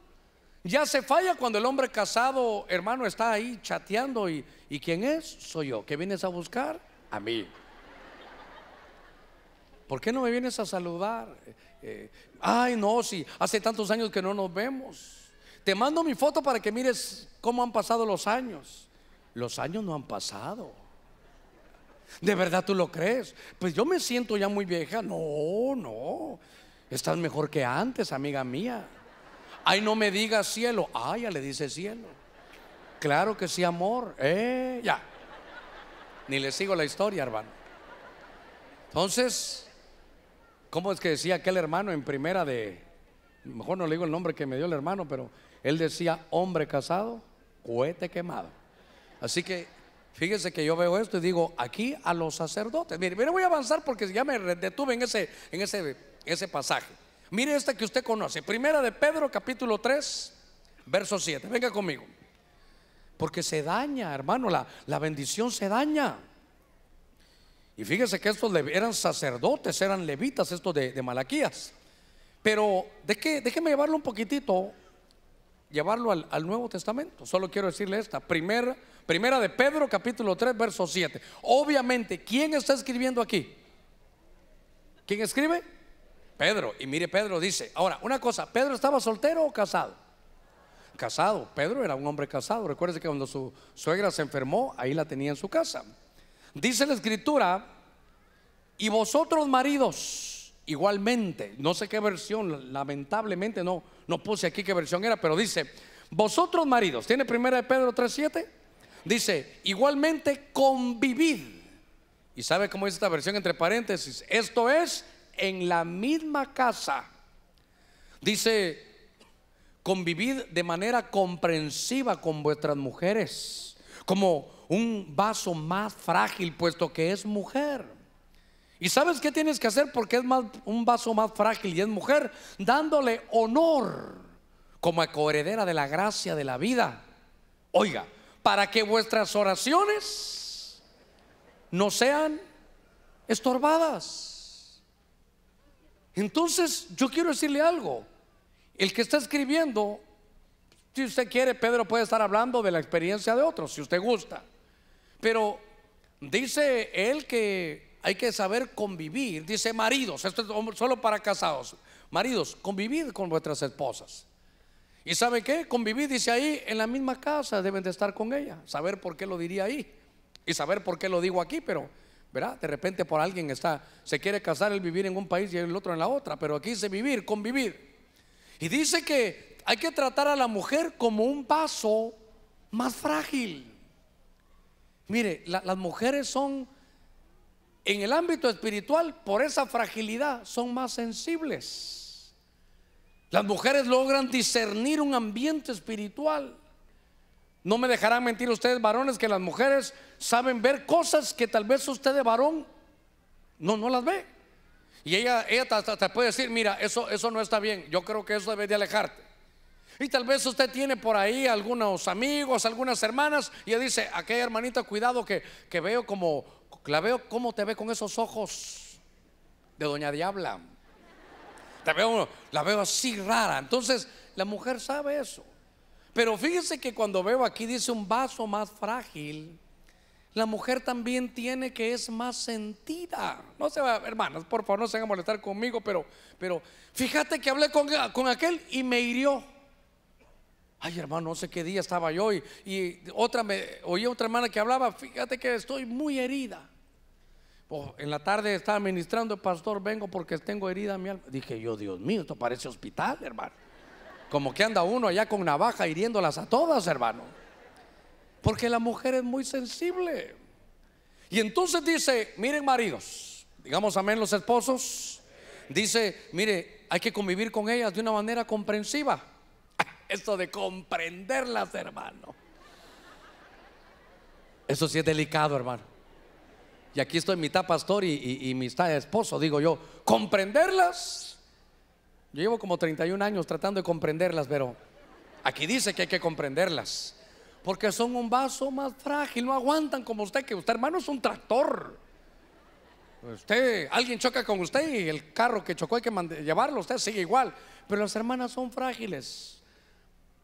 Ya se falla cuando el hombre casado, hermano, está ahí chateando y, quién es? Soy yo. ¿Qué vienes a buscar? A mí. ¿Por qué no me vienes a saludar? Eh, eh, ay, no, si hace tantos años que no nos vemos. Te mando mi foto para que mires cómo han pasado los años. Los años no han pasado. ¿De verdad tú lo crees? Pues yo me siento ya muy vieja. No, no. Estás mejor que antes, amiga mía. Ay, no me digas cielo. ay ah, ya le dice cielo. Claro que sí, amor. Eh, ya. Ni le sigo la historia, hermano. Entonces, ¿cómo es que decía aquel hermano en primera de, mejor no le digo el nombre que me dio el hermano, pero él decía hombre casado, cohete quemado. Así que fíjese que yo veo esto y digo, aquí a los sacerdotes, mire, mire voy a avanzar porque ya me detuve en ese, en ese, ese pasaje. Mire esta que usted conoce, primera de Pedro capítulo 3, verso 7. Venga conmigo. Porque se daña, hermano, la, la bendición se daña. Y fíjese que estos eran sacerdotes, eran levitas, estos de, Malaquías. Pero ¿de qué, déjeme llevarlo un poquitito, llevarlo al, Nuevo Testamento. Solo quiero decirle esta, primera, primera de Pedro capítulo 3, verso 7. Obviamente, ¿quién está escribiendo aquí? ¿Quién escribe? Pedro, y mire, Pedro dice, ahora, una cosa, ¿Pedro estaba soltero o casado? Casado, Pedro era un hombre casado. Recuerde que cuando su suegra se enfermó, ahí la tenía en su casa. Dice la escritura, y vosotros maridos, igualmente, no sé qué versión, lamentablemente no, no puse aquí qué versión era, pero dice, vosotros maridos, ¿tiene primera de Pedro 3.7? Dice, igualmente convivid. Y sabe cómo es esta versión entre paréntesis, esto es en la misma casa. Dice, convivid de manera comprensiva con vuestras mujeres, como un vaso más frágil, puesto que es mujer. ¿Y sabes qué tienes que hacer porque es más, un vaso más frágil y es mujer? Dándole honor como coheredera de la gracia de la vida. Oiga, para que vuestras oraciones no sean estorbadas. Entonces, yo quiero decirle algo. El que está escribiendo, si usted quiere, Pedro puede estar hablando de la experiencia de otros, si usted gusta. Pero dice él que hay que saber convivir. Dice maridos, esto es solo para casados. Maridos, convivid con vuestras esposas. ¿Y sabe qué? Convivir, dice ahí, en la misma casa deben de estar con ella. Saber por qué lo diría ahí. Y saber por qué lo digo aquí, pero de repente por alguien está, se quiere casar el vivir en un país y el otro en la otra, pero aquí dice vivir, convivir. Y dice que hay que tratar a la mujer como un paso más frágil. Mire, las mujeres son, en el ámbito espiritual, por esa fragilidad, son más sensibles. Las mujeres logran discernir un ambiente espiritual. No me dejarán mentir ustedes varones que las mujeres saben ver cosas que tal vez usted de varón no, no las ve. Y ella, ella te, puede decir, mira, eso, eso no está bien, yo creo que eso debe de alejarte. Y tal vez usted tiene por ahí algunos amigos, algunas hermanas, y ella dice, aquella hermanita, cuidado que, veo como, la veo como te ve con esos ojos de doña Diabla. la veo así rara. Entonces, la mujer sabe eso. Pero fíjese que cuando veo aquí dice un vaso más frágil, la mujer también tiene que es más sentida. No se va, hermanas, por favor, no se van a molestar conmigo, pero, pero fíjate que hablé con, con aquel y me hirió. Ay, hermano, no sé qué día estaba yo y, otra me, oía otra hermana que hablaba, fíjate que estoy muy herida. Oh, en la tarde estaba ministrando, pastor, vengo porque tengo herida mi alma. Dije yo, Dios mío, esto parece hospital, hermano. Como que anda uno allá con navaja hiriéndolas a todas, hermano. Porque la mujer es muy sensible. Y entonces dice, miren maridos, digamos amén los esposos, dice, mire, hay que convivir con ellas de una manera comprensiva. Esto de comprenderlas, hermano. Eso sí es delicado, hermano. Y aquí estoy mitad pastor y, y, y mitad esposo, digo yo, comprenderlas yo llevo como 31 años tratando de comprenderlas, pero aquí dice que hay que comprenderlas. Porque son un vaso más frágil, no aguantan como usted, que usted hermano es un tractor. Usted, alguien choca con usted y el carro que chocó hay que llevarlo, usted sigue igual. Pero las hermanas son frágiles.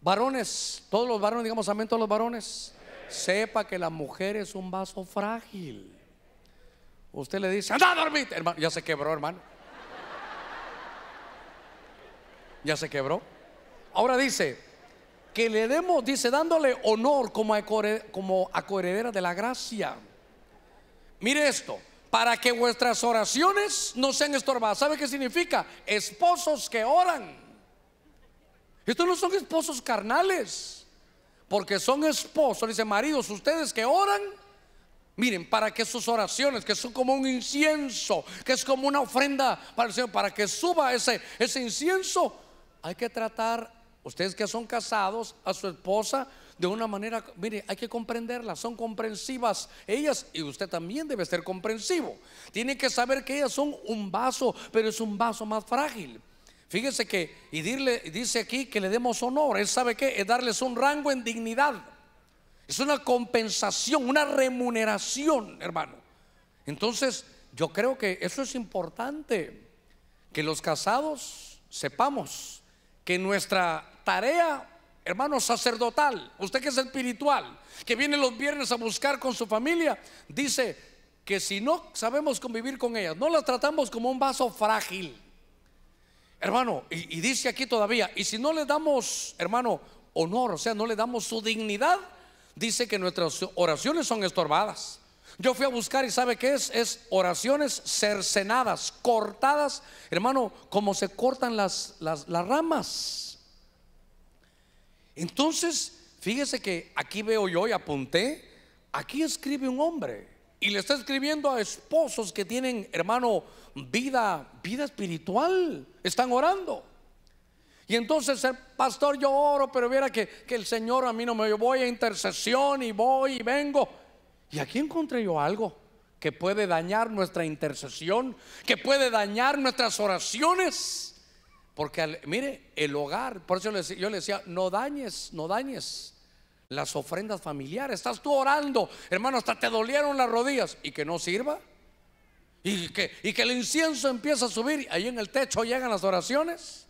Varones, todos los varones, digamos amén, todos los varones. Sepa que la mujer es un vaso frágil. Usted le dice, anda a dormir, hermano, ya se quebró, hermano ya se quebró. Ahora dice, que le demos, dice, dándole honor como, como coheredera de la gracia. Mire esto, para que vuestras oraciones no sean estorbadas. ¿Sabe qué significa? Esposos que oran. Estos no son esposos carnales, porque son esposos, dice maridos, ustedes que oran. Miren, para que sus oraciones, que son como un incienso, que es como una ofrenda para el Señor, para que suba ese, ese incienso, hay que tratar, ustedes que son casados, a su esposa de una manera, mire, hay que comprenderlas, son comprensivas ellas y usted también debe ser comprensivo. Tiene que saber que ellas son un vaso, pero es un vaso más frágil. Fíjese que, y dirle, dice aquí que le demos honor, él sabe que es darles un rango en dignidad. Es una compensación, una remuneración, hermano. Entonces, yo creo que eso es importante, que los casados sepamos que nuestra tarea, hermano sacerdotal, usted que es espiritual, que viene los viernes a buscar con su familia, dice que si no sabemos convivir con ellas, no las tratamos como un vaso frágil. Hermano, y, dice aquí todavía, y si no le damos, hermano, honor, o sea, no le damos su dignidad, dice que nuestras oraciones son estorbadas. Yo fui a buscar y ¿sabe qué es? Es oraciones cercenadas, cortadas, hermano, como se cortan las, las, ramas. Entonces, fíjese que aquí veo yo y apunté, aquí escribe un hombre y le está escribiendo a esposos que tienen, hermano, vida, vida espiritual, están orando. Y entonces el pastor yo oro, pero viera que, el Señor a mí no me voy a intercesión y voy y vengo. Y aquí encontré yo algo que puede dañar nuestra intercesión, que puede dañar nuestras oraciones. Porque mire, el hogar, por eso yo le, decía, decía, no dañes, no dañes las ofrendas familiares. Estás tú orando, hermano, hasta te dolieron las rodillas y que no sirva. Y que, y que el incienso empieza a subir, ahí en el techo llegan las oraciones.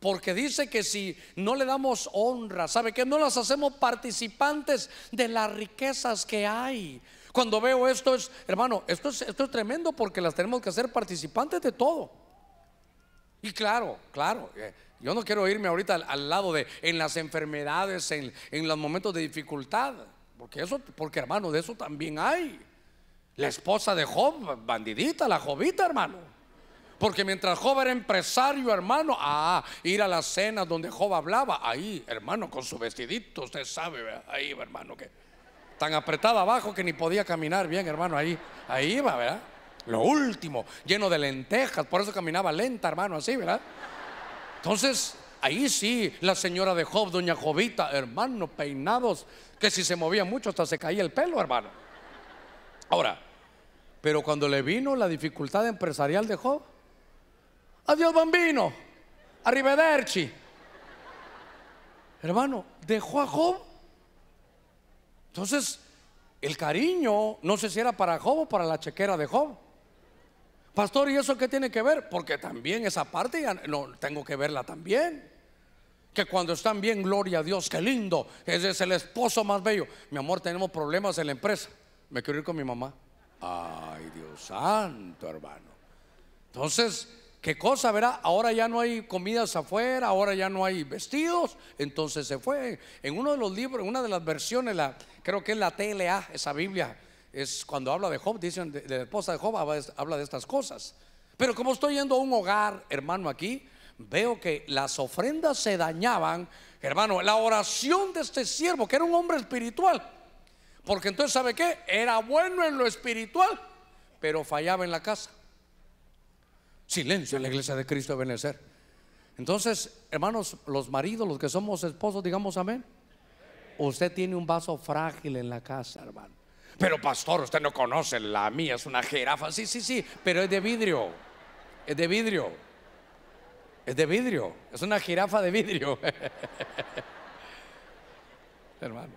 Porque dice que si no le damos honra, ¿sabe que No las hacemos participantes de las riquezas que hay. Cuando veo esto es, hermano, esto es, esto tremendo porque las tenemos que hacer participantes de todo. Y claro, claro, eh, yo no quiero irme ahorita al, lado de en las enfermedades, en, en, los momentos de dificultad, porque eso, porque hermano, de eso también hay. La esposa de Job, bandidita, la jovita, hermano. Porque mientras Job era empresario, hermano, ah, ir a las cenas donde Job hablaba, ahí, hermano, con su vestidito, usted sabe, ahí, hermano, que tan apretada abajo que ni podía caminar bien, hermano, ahí, ahí iba, ¿verdad? Lo último, lleno de lentejas, por eso caminaba lenta, hermano, así, ¿verdad? Entonces, ahí sí, la señora de Job, doña Jovita, hermano, peinados, que si se movía mucho hasta se caía el pelo, hermano. Ahora, pero cuando le vino la dificultad empresarial de Job, Adiós bambino. Arrivederci. Hermano, dejó a Job. Entonces, el cariño, no sé si era para Job o para la chequera de Job. Pastor, ¿y eso qué tiene que ver? Porque también esa parte tengo que verla también. Que cuando están bien, gloria a Dios, qué lindo. Ese es el esposo más bello. Mi amor, tenemos problemas en la empresa. Me quiero ir con mi mamá. Ay, Dios santo, hermano. Entonces, ¿Qué cosa, verá Ahora ya no hay comidas afuera, ahora ya no hay vestidos, entonces se fue. En uno de los libros, en una de las versiones, la, creo que es la TLA, esa Biblia, es cuando habla de Job, dice la esposa de Job, habla de estas cosas. Pero como estoy yendo a un hogar, hermano, aquí, veo que las ofrendas se dañaban, hermano, la oración de este siervo, que era un hombre espiritual, porque entonces, ¿sabe qué? Era bueno en lo espiritual, pero fallaba en la casa. Silencio en la iglesia de Cristo de Benecer. Entonces, hermanos, los maridos, los que somos esposos, digamos amén. Usted tiene un vaso frágil en la casa, hermano. Pero pastor, usted no conoce la mía, es una jirafa. Sí, sí, sí, pero es de vidrio. Es de vidrio. Es de vidrio. Es una jirafa de vidrio. hermano.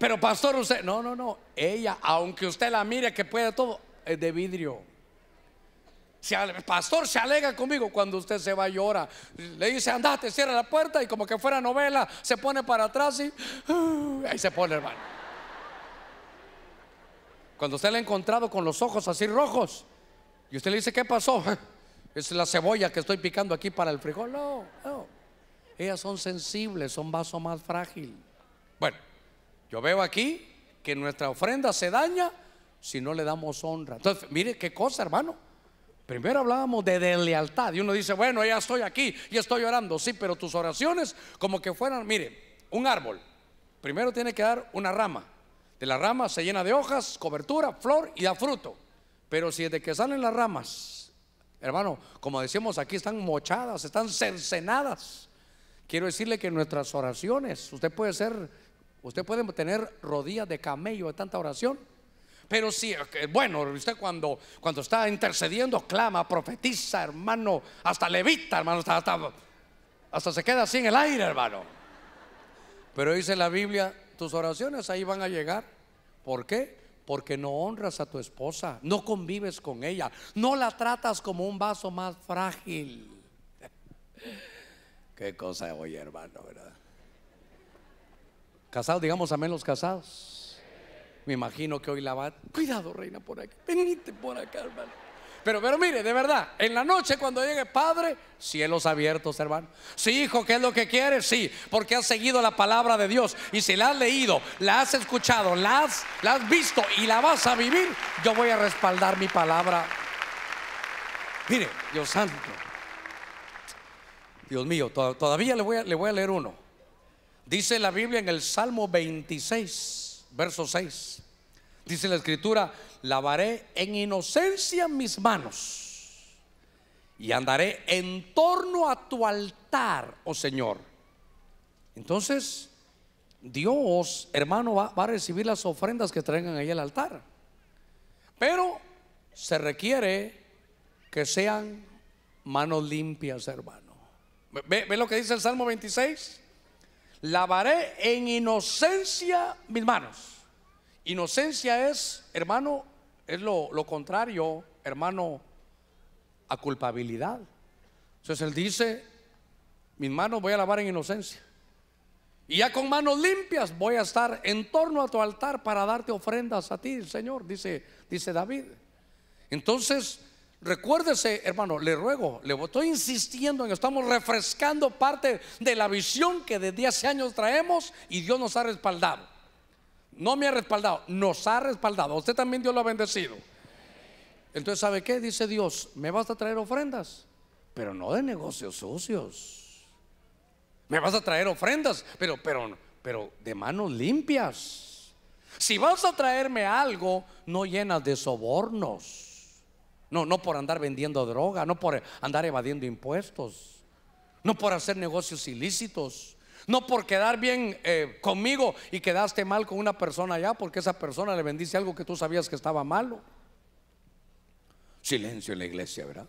Pero pastor, usted, no, no, no. Ella, aunque usted la mire que puede todo, es de vidrio el pastor se alega conmigo cuando usted se va y llora. Le dice, andate, cierra la puerta y como que fuera novela, se pone para atrás y uh, ahí se pone, hermano. Cuando usted le ha encontrado con los ojos así rojos y usted le dice, ¿qué pasó? Es la cebolla que estoy picando aquí para el frijol. No, no. Ellas son sensibles, son vaso más frágil. Bueno, yo veo aquí que nuestra ofrenda se daña si no le damos honra. Entonces, mire qué cosa, hermano. Primero hablábamos de lealtad y uno dice, bueno, ya estoy aquí y estoy orando, sí, pero tus oraciones como que fueran, mire, un árbol. Primero tiene que dar una rama. De la rama se llena de hojas, cobertura, flor y da fruto. Pero si de que salen las ramas, hermano, como decimos aquí, están mochadas, están cercenadas. Quiero decirle que nuestras oraciones, usted puede ser, usted puede tener rodillas de camello de tanta oración pero sí, bueno, usted cuando, cuando está intercediendo, clama, profetiza, hermano, hasta levita, hermano, hasta, se queda así en el aire, hermano. Pero dice la Biblia, tus oraciones ahí van a llegar. ¿Por qué? Porque no honras a tu esposa, no convives con ella, no la tratas como un vaso más frágil. Qué cosa hoy hermano, ¿verdad? Casados, digamos amén los casados. Me imagino que hoy la va. Cuidado, reina, por aquí. Venite por acá, hermano. Pero, pero mire, de verdad, en la noche cuando llegue Padre, cielos abiertos, hermano. Sí, hijo, ¿qué es lo que quieres? Sí, porque has seguido la palabra de Dios. Y si la has leído, la has escuchado, la has, has visto y la vas a vivir, yo voy a respaldar mi palabra. Mire, Dios santo. Dios mío, todavía le voy, a, le voy a leer uno. Dice la Biblia en el Salmo 26 verso 6. Dice la escritura, lavaré en inocencia mis manos y andaré en torno a tu altar, oh Señor. Entonces, Dios, hermano, va, a recibir las ofrendas que traigan ahí al altar. Pero se requiere que sean manos limpias, hermano. ve lo que dice el Salmo 26? lavaré en inocencia mis manos. Inocencia es, hermano, es lo, contrario, hermano, a culpabilidad. Entonces él dice, mis manos voy a lavar en inocencia. Y ya con manos limpias voy a estar en torno a tu altar para darte ofrendas a ti, Señor, dice, dice David. Entonces, Recuérdese, hermano, le ruego, le estoy insistiendo en estamos refrescando parte de la visión que desde hace años traemos y Dios nos ha respaldado. No me ha respaldado, nos ha respaldado. Usted también Dios lo ha bendecido. Entonces, ¿sabe qué? Dice Dios, me vas a traer ofrendas, pero no de negocios sucios. Me vas a traer ofrendas, pero, pero, pero de manos limpias. Si vas a traerme algo, no llenas de sobornos. No, no por andar vendiendo droga, no por andar evadiendo impuestos, no por hacer negocios ilícitos, no por quedar bien eh, conmigo y quedaste mal con una persona allá porque esa persona le bendice algo que tú sabías que estaba malo. Silencio en la iglesia, ¿verdad?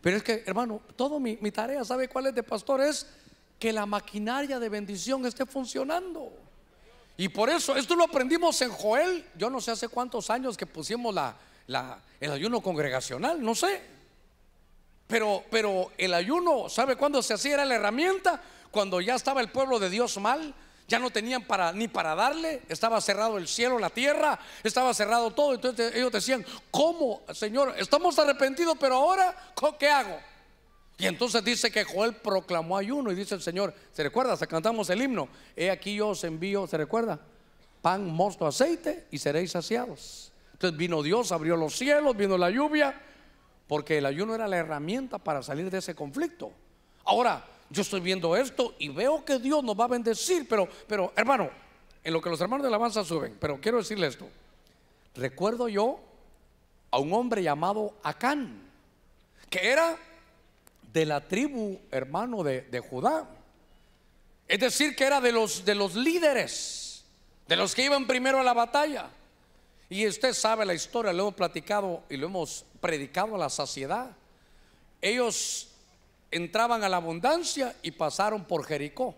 Pero es que, hermano, toda mi, mi, tarea, ¿sabe cuál es de pastor? Es que la maquinaria de bendición esté funcionando. Y por eso, esto lo aprendimos en Joel, yo no sé hace cuántos años que pusimos la, el ayuno congregacional, no sé. Pero, pero el ayuno, ¿sabe cuándo se hacía? Era la herramienta cuando ya estaba el pueblo de Dios mal, ya no tenían para, ni para darle, estaba cerrado el cielo, la tierra, estaba cerrado todo. Entonces ellos decían, ¿cómo, Señor? Estamos arrepentidos, pero ahora, ¿qué hago? Y entonces dice que Joel proclamó ayuno y dice el Señor, ¿se recuerda? se cantamos el himno, he aquí yo os envío, ¿se recuerda? Pan, mosto, aceite y seréis saciados. Entonces vino Dios, abrió los cielos, vino la lluvia, porque el ayuno era la herramienta para salir de ese conflicto. Ahora, yo estoy viendo esto y veo que Dios nos va a bendecir, pero, pero hermano, en lo que los hermanos de la alabanza suben, pero quiero decirle esto. Recuerdo yo a un hombre llamado Acán, que era de la tribu hermano de, Judá. Es decir, que era de los, de los líderes, de los que iban primero a la batalla. Y usted sabe la historia, lo hemos platicado y lo hemos predicado a la saciedad. Ellos entraban a la abundancia y pasaron por Jericó.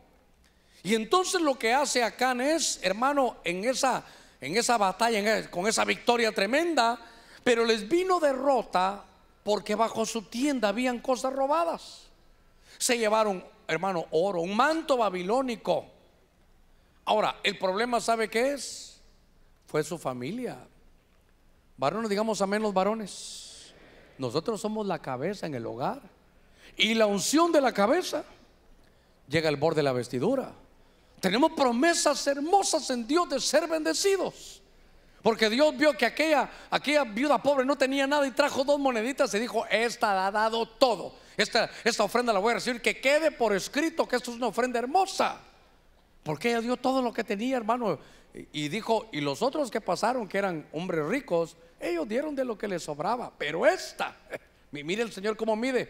Y entonces lo que hace Acán es, hermano, en esa, en esa batalla, e, con esa victoria tremenda, pero les vino derrota porque bajo su tienda habían cosas robadas. Se llevaron, hermano, oro, un manto babilónico. Ahora, el problema, ¿sabe qué es? fue su familia. Varones, digamos amén los varones. Nosotros somos la cabeza en el hogar. Y la unción de la cabeza llega al borde de la vestidura. Tenemos promesas hermosas en Dios de ser bendecidos. Porque Dios vio que aquella, aquella viuda pobre no tenía nada y trajo dos moneditas y dijo, esta ha dado todo. Esta, esta ofrenda la voy a recibir, que quede por escrito que esto es una ofrenda hermosa. Porque ella dio todo lo que tenía, hermano. Y dijo, y los otros que pasaron, que eran hombres ricos, ellos dieron de lo que les sobraba. Pero esta, mire el Señor cómo mide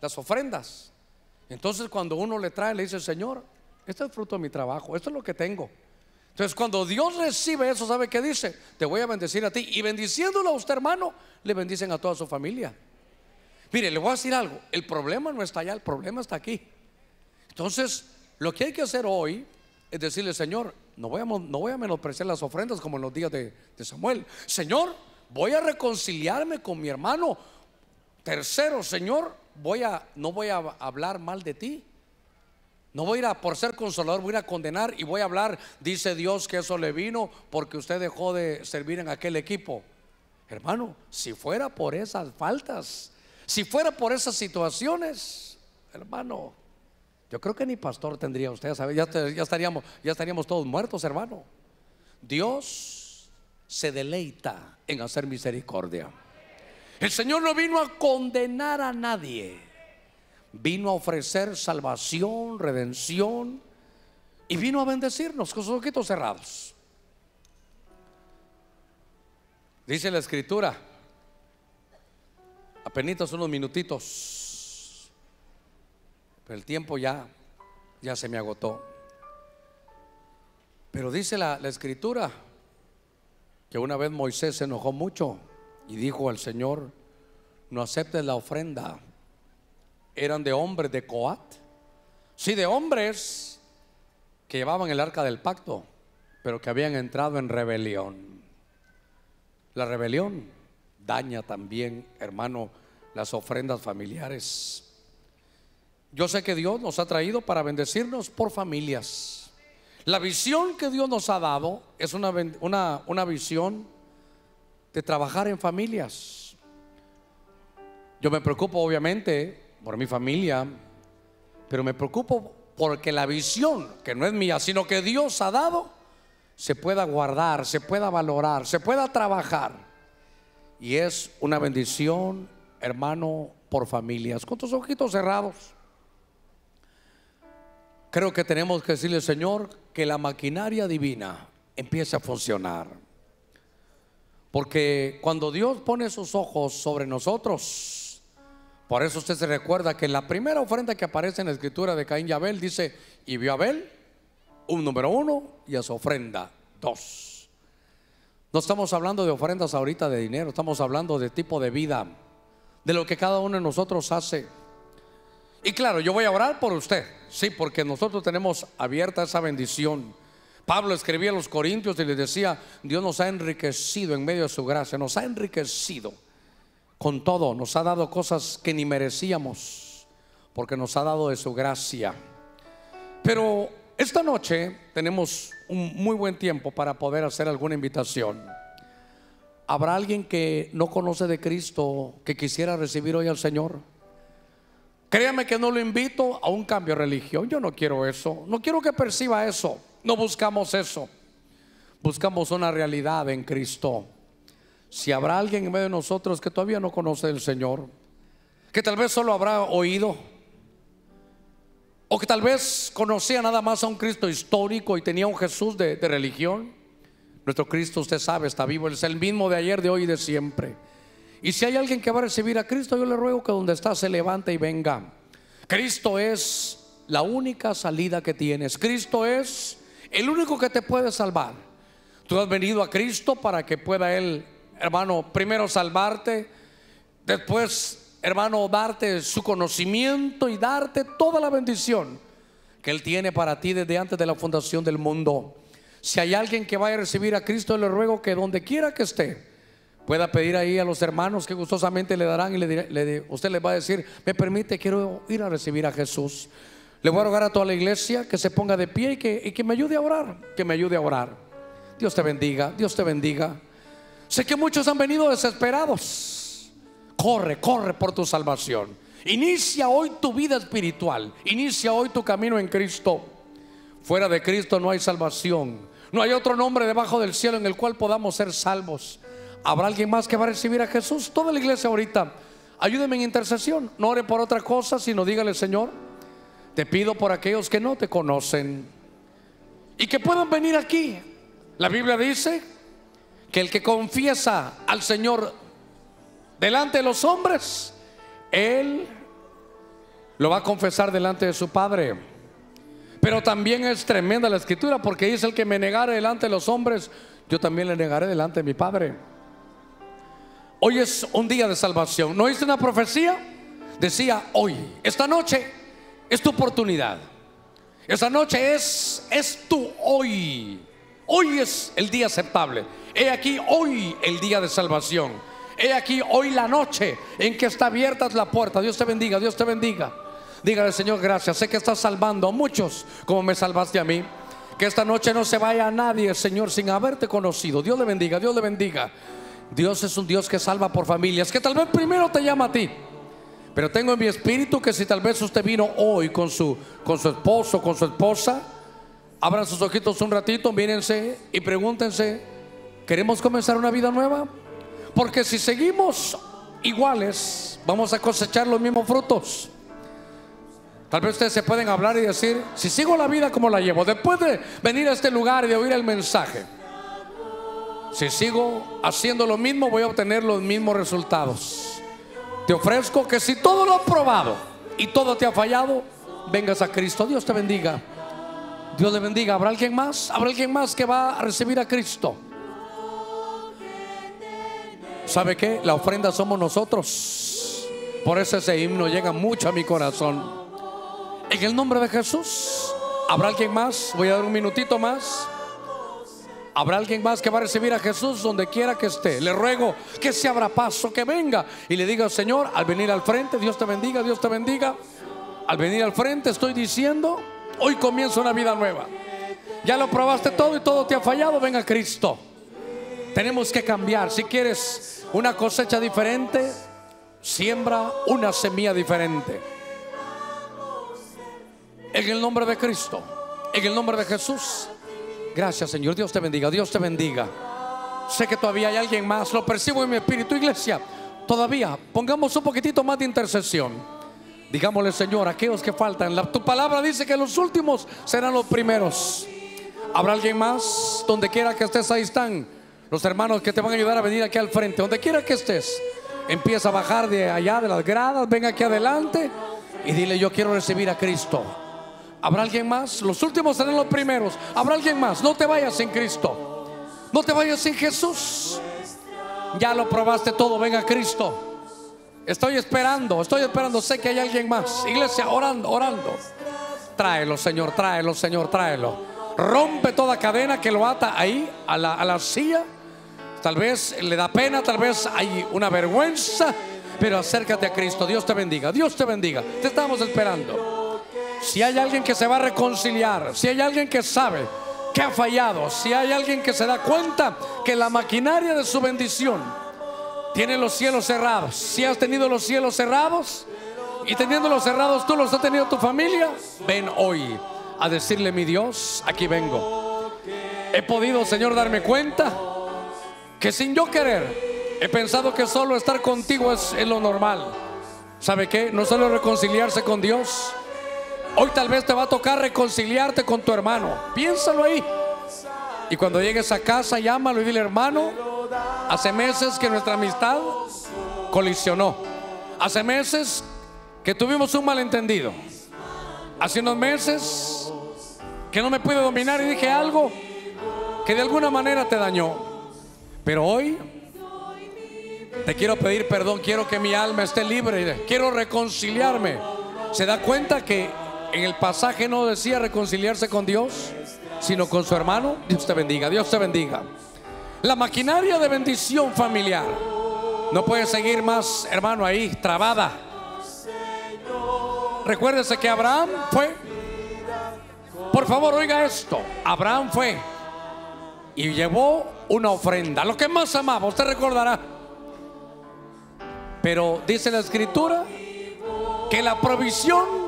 las ofrendas. Entonces cuando uno le trae, le dice, Señor, este es fruto de mi trabajo, esto es lo que tengo. Entonces cuando Dios recibe eso, ¿sabe qué dice? Te voy a bendecir a ti. Y bendiciéndolo a usted, hermano, le bendicen a toda su familia. Mire, le voy a decir algo, el problema no está allá, el problema está aquí. Entonces, lo que hay que hacer hoy es decirle, Señor, no voy a, menospreciar las ofrendas como en los días de, Samuel. Señor, voy a reconciliarme con mi hermano. Tercero, Señor, voy a, no voy a hablar mal de ti. No voy a ir a por ser consolador, voy a ir a condenar y voy a hablar, dice Dios que eso le vino porque usted dejó de servir en aquel equipo. Hermano, si fuera por esas faltas, si fuera por esas situaciones, hermano, yo creo que ni pastor tendría usted, Ya, estaríamos, ya estaríamos todos muertos, hermano. Dios se deleita en hacer misericordia. El Señor no vino a condenar a nadie, vino a ofrecer salvación, redención y vino a bendecirnos con sus ojitos cerrados. Dice la escritura, apenitas unos minutitos pero el tiempo ya, ya se me agotó. Pero dice la, la escritura que una vez Moisés se enojó mucho y dijo al Señor, no aceptes la ofrenda. Eran de hombres de Coat. Sí, de hombres que llevaban el arca del pacto, pero que habían entrado en rebelión. La rebelión daña también, hermano, las ofrendas familiares. Yo sé que Dios nos ha traído para bendecirnos por familias. La visión que Dios nos ha dado es una, una, una visión de trabajar en familias. Yo me preocupo obviamente por mi familia, pero me preocupo porque la visión, que no es mía, sino que Dios ha dado, se pueda guardar, se pueda valorar, se pueda trabajar. Y es una bendición, hermano, por familias. Con tus ojitos cerrados creo que tenemos que decirle, Señor, que la maquinaria divina empiece a funcionar. Porque cuando Dios pone sus ojos sobre nosotros, por eso usted se recuerda que la primera ofrenda que aparece en la escritura de Caín y Abel dice, y vio Abel, un número uno, y a su ofrenda, dos. No estamos hablando de ofrendas ahorita de dinero, estamos hablando de tipo de vida, de lo que cada uno de nosotros hace. Y claro, yo voy a orar por usted, sí, porque nosotros tenemos abierta esa bendición. Pablo escribía a los Corintios y les decía, Dios nos ha enriquecido en medio de su gracia, nos ha enriquecido con todo, nos ha dado cosas que ni merecíamos, porque nos ha dado de su gracia. Pero esta noche tenemos un muy buen tiempo para poder hacer alguna invitación. ¿Habrá alguien que no conoce de Cristo que quisiera recibir hoy al Señor? Créame que no lo invito a un cambio de religión. Yo no quiero eso. No quiero que perciba eso. No buscamos eso. Buscamos una realidad en Cristo. Si habrá alguien en medio de nosotros que todavía no conoce al Señor, que tal vez solo habrá oído, o que tal vez conocía nada más a un Cristo histórico y tenía un Jesús de, de religión, nuestro Cristo, usted sabe, está vivo. es el mismo de ayer, de hoy y de siempre. Y si hay alguien que va a recibir a Cristo, yo le ruego que donde está se levante y venga. Cristo es la única salida que tienes. Cristo es el único que te puede salvar. Tú has venido a Cristo para que pueda Él, hermano, primero salvarte, después, hermano, darte su conocimiento y darte toda la bendición que Él tiene para ti desde antes de la fundación del mundo. Si hay alguien que vaya a recibir a Cristo, le ruego que donde quiera que esté, pueda pedir ahí a los hermanos que gustosamente le darán y le, usted les va a decir, me permite, quiero ir a recibir a Jesús. Le voy a rogar a toda la iglesia que se ponga de pie y que, y que me ayude a orar, que me ayude a orar. Dios te bendiga, Dios te bendiga. Sé que muchos han venido desesperados. Corre, corre por tu salvación. Inicia hoy tu vida espiritual. Inicia hoy tu camino en Cristo. Fuera de Cristo no hay salvación. No hay otro nombre debajo del cielo en el cual podamos ser salvos. ¿Habrá alguien más que va a recibir a Jesús? Toda la iglesia ahorita. Ayúdeme en intercesión. No ore por otra cosa, sino dígale, Señor, te pido por aquellos que no te conocen y que puedan venir aquí. La Biblia dice que el que confiesa al Señor delante de los hombres, Él lo va a confesar delante de su Padre. Pero también es tremenda la escritura porque dice el que me negare delante de los hombres, yo también le negaré delante de mi Padre. Hoy es un día de salvación. ¿No hice una profecía? Decía, hoy, esta noche es tu oportunidad. Esta noche es, es tu hoy. Hoy es el día aceptable. He aquí hoy el día de salvación. He aquí hoy la noche en que está abierta la puerta. Dios te bendiga, Dios te bendiga. Dígale Señor, gracias. Sé que estás salvando a muchos como me salvaste a mí. Que esta noche no se vaya a nadie, Señor, sin haberte conocido. Dios le bendiga, Dios le bendiga. Dios es un Dios que salva por familias, que tal vez primero te llama a ti. Pero tengo en mi espíritu que si tal vez usted vino hoy con su, con su esposo, con su esposa, abran sus ojitos un ratito, mírense y pregúntense, ¿queremos comenzar una vida nueva? Porque si seguimos iguales, vamos a cosechar los mismos frutos. Tal vez ustedes se pueden hablar y decir, si sigo la vida como la llevo, después de venir a este lugar y de oír el mensaje, si sigo haciendo lo mismo, voy a obtener los mismos resultados. Te ofrezco que si todo lo has probado y todo te ha fallado, vengas a Cristo. Dios te bendiga. Dios te bendiga. ¿Habrá alguien más? ¿Habrá alguien más que va a recibir a Cristo? ¿Sabe qué? La ofrenda somos nosotros. Por eso ese himno llega mucho a mi corazón. En el nombre de Jesús. ¿Habrá alguien más? Voy a dar un minutito más. Habrá alguien más que va a recibir a Jesús donde quiera que esté. Le ruego que se abra paso, que venga y le diga, Señor, al venir al frente, Dios te bendiga, Dios te bendiga. Al venir al frente estoy diciendo, hoy comienza una vida nueva. Ya lo probaste todo y todo te ha fallado, venga Cristo. Tenemos que cambiar. Si quieres una cosecha diferente, siembra una semilla diferente. En el nombre de Cristo, en el nombre de Jesús. Gracias, Señor. Dios te bendiga. Dios te bendiga. Sé que todavía hay alguien más. Lo percibo en mi espíritu, iglesia. Todavía pongamos un poquitito más de intercesión. Digámosle, Señor, aquellos que faltan. La, tu palabra dice que los últimos serán los primeros. ¿Habrá alguien más? Donde quiera que estés, ahí están los hermanos que te van a ayudar a venir aquí al frente. Donde quiera que estés, empieza a bajar de allá, de las gradas. Ven aquí adelante y dile: Yo quiero recibir a Cristo. ¿Habrá alguien más? Los últimos serán los primeros. ¿Habrá alguien más? No te vayas sin Cristo. No te vayas sin Jesús. Ya lo probaste todo. Venga Cristo. Estoy esperando, estoy esperando. Sé que hay alguien más. Iglesia, orando, orando. Tráelo, Señor, tráelo, Señor, tráelo. Rompe toda cadena que lo ata ahí a la, a la silla. Tal vez le da pena, tal vez hay una vergüenza. Pero acércate a Cristo. Dios te bendiga, Dios te bendiga. Te estamos esperando. Si hay alguien que se va a reconciliar, si hay alguien que sabe que ha fallado, si hay alguien que se da cuenta que la maquinaria de su bendición tiene los cielos cerrados, si has tenido los cielos cerrados y teniéndolos cerrados tú los has tenido tu familia, ven hoy a decirle mi Dios, aquí vengo. He podido, Señor, darme cuenta que sin yo querer he pensado que solo estar contigo es, es lo normal. ¿Sabe qué? No solo reconciliarse con Dios, Hoy tal vez te va a tocar reconciliarte con tu hermano. Piénsalo ahí. Y cuando llegues a casa, llámalo y dile, hermano, hace meses que nuestra amistad colisionó. Hace meses que tuvimos un malentendido. Hace unos meses que no me pude dominar y dije algo que de alguna manera te dañó. Pero hoy te quiero pedir perdón, quiero que mi alma esté libre, quiero reconciliarme. Se da cuenta que en el pasaje no decía reconciliarse con Dios, sino con su hermano. Dios te bendiga, Dios te bendiga. La maquinaria de bendición familiar no puede seguir más, hermano, ahí trabada. Recuérdese que Abraham fue. Por favor, oiga esto. Abraham fue y llevó una ofrenda, lo que más amaba, usted recordará. Pero dice la escritura que la provisión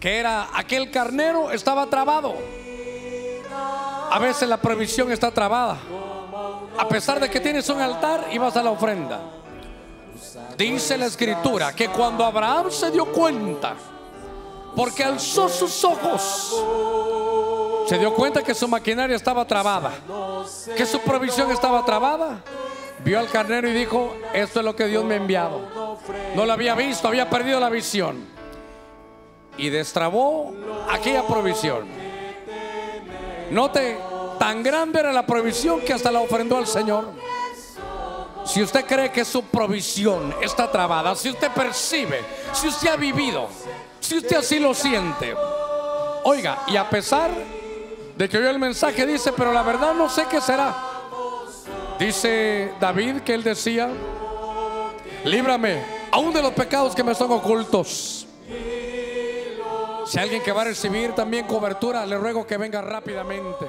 que era aquel carnero estaba trabado. A veces la provisión está trabada. A pesar de que tienes un altar y vas a la ofrenda. Dice la escritura que cuando Abraham se dio cuenta, porque alzó sus ojos, se dio cuenta que su maquinaria estaba trabada, que su provisión estaba trabada, vio al carnero y dijo, esto es lo que Dios me ha enviado. No lo había visto, había perdido la visión y destrabó aquella provisión. Note, tan grande era la provisión que hasta la ofrendó al Señor. Si usted cree que su provisión está trabada, si usted percibe, si usted ha vivido, si usted así lo siente, oiga, y a pesar de que oyó el mensaje, dice, pero la verdad no sé qué será. Dice David que él decía, líbrame aún de los pecados que me son ocultos si alguien que va a recibir también cobertura, le ruego que venga rápidamente.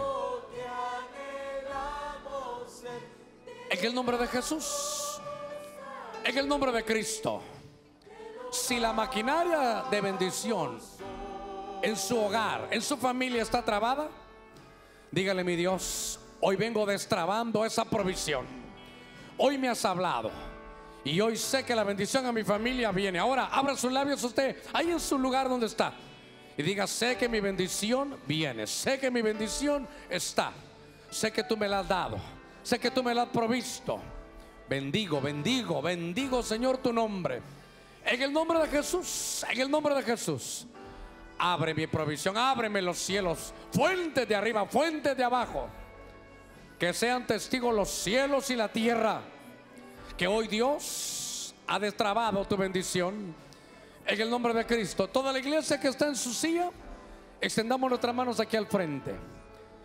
En el nombre de Jesús, en el nombre de Cristo, si la maquinaria de bendición en su hogar, en su familia está trabada, dígale mi Dios, hoy vengo destrabando esa provisión. Hoy me has hablado. Y hoy sé que la bendición a mi familia viene. Ahora, abra sus labios usted, ahí en su lugar donde está y diga, sé que mi bendición viene, sé que mi bendición está, sé que tú me la has dado, sé que tú me la has provisto. Bendigo, bendigo, bendigo Señor tu nombre. En el nombre de Jesús, en el nombre de Jesús. Abre mi provisión, ábreme los cielos, fuente de arriba, fuente de abajo. Que sean testigos los cielos y la tierra. Que hoy Dios ha destrabado tu bendición en el nombre de Cristo. Toda la iglesia que está en su silla, extendamos nuestras manos aquí al frente.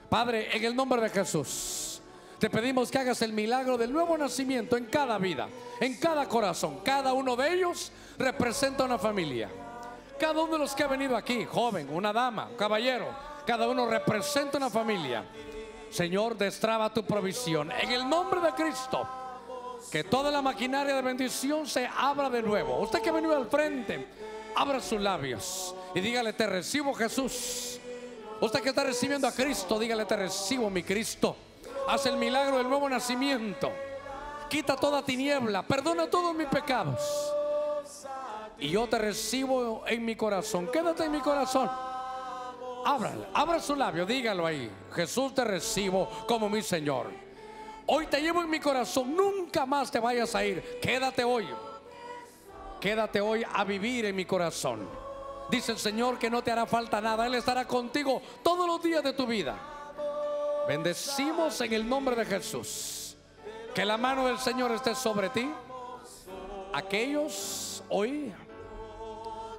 Padre, en el nombre de Jesús. Te pedimos que hagas el milagro del nuevo nacimiento en cada vida, en cada corazón. Cada uno de ellos representa una familia. Cada uno de los que ha venido aquí, joven, una dama, caballero, cada uno representa una familia. Señor, destraba tu provisión. En el nombre de Cristo. Que toda la maquinaria de bendición se abra de nuevo. Usted que ha venido al frente, abra sus labios y dígale, te recibo Jesús. Usted que está recibiendo a Cristo, dígale, te recibo mi Cristo. Haz el milagro del nuevo nacimiento. Quita toda tiniebla, perdona todos mis pecados. Y yo te recibo en mi corazón. Quédate en mi corazón. Ábrale, abra su labio, dígalo ahí. Jesús te recibo como mi Señor. Hoy te llevo en mi corazón, nunca más te vayas a ir. Quédate hoy. Quédate hoy a vivir en mi corazón. Dice el Señor que no te hará falta nada. Él estará contigo todos los días de tu vida. Bendecimos en el nombre de Jesús. Que la mano del Señor esté sobre ti. Aquellos hoy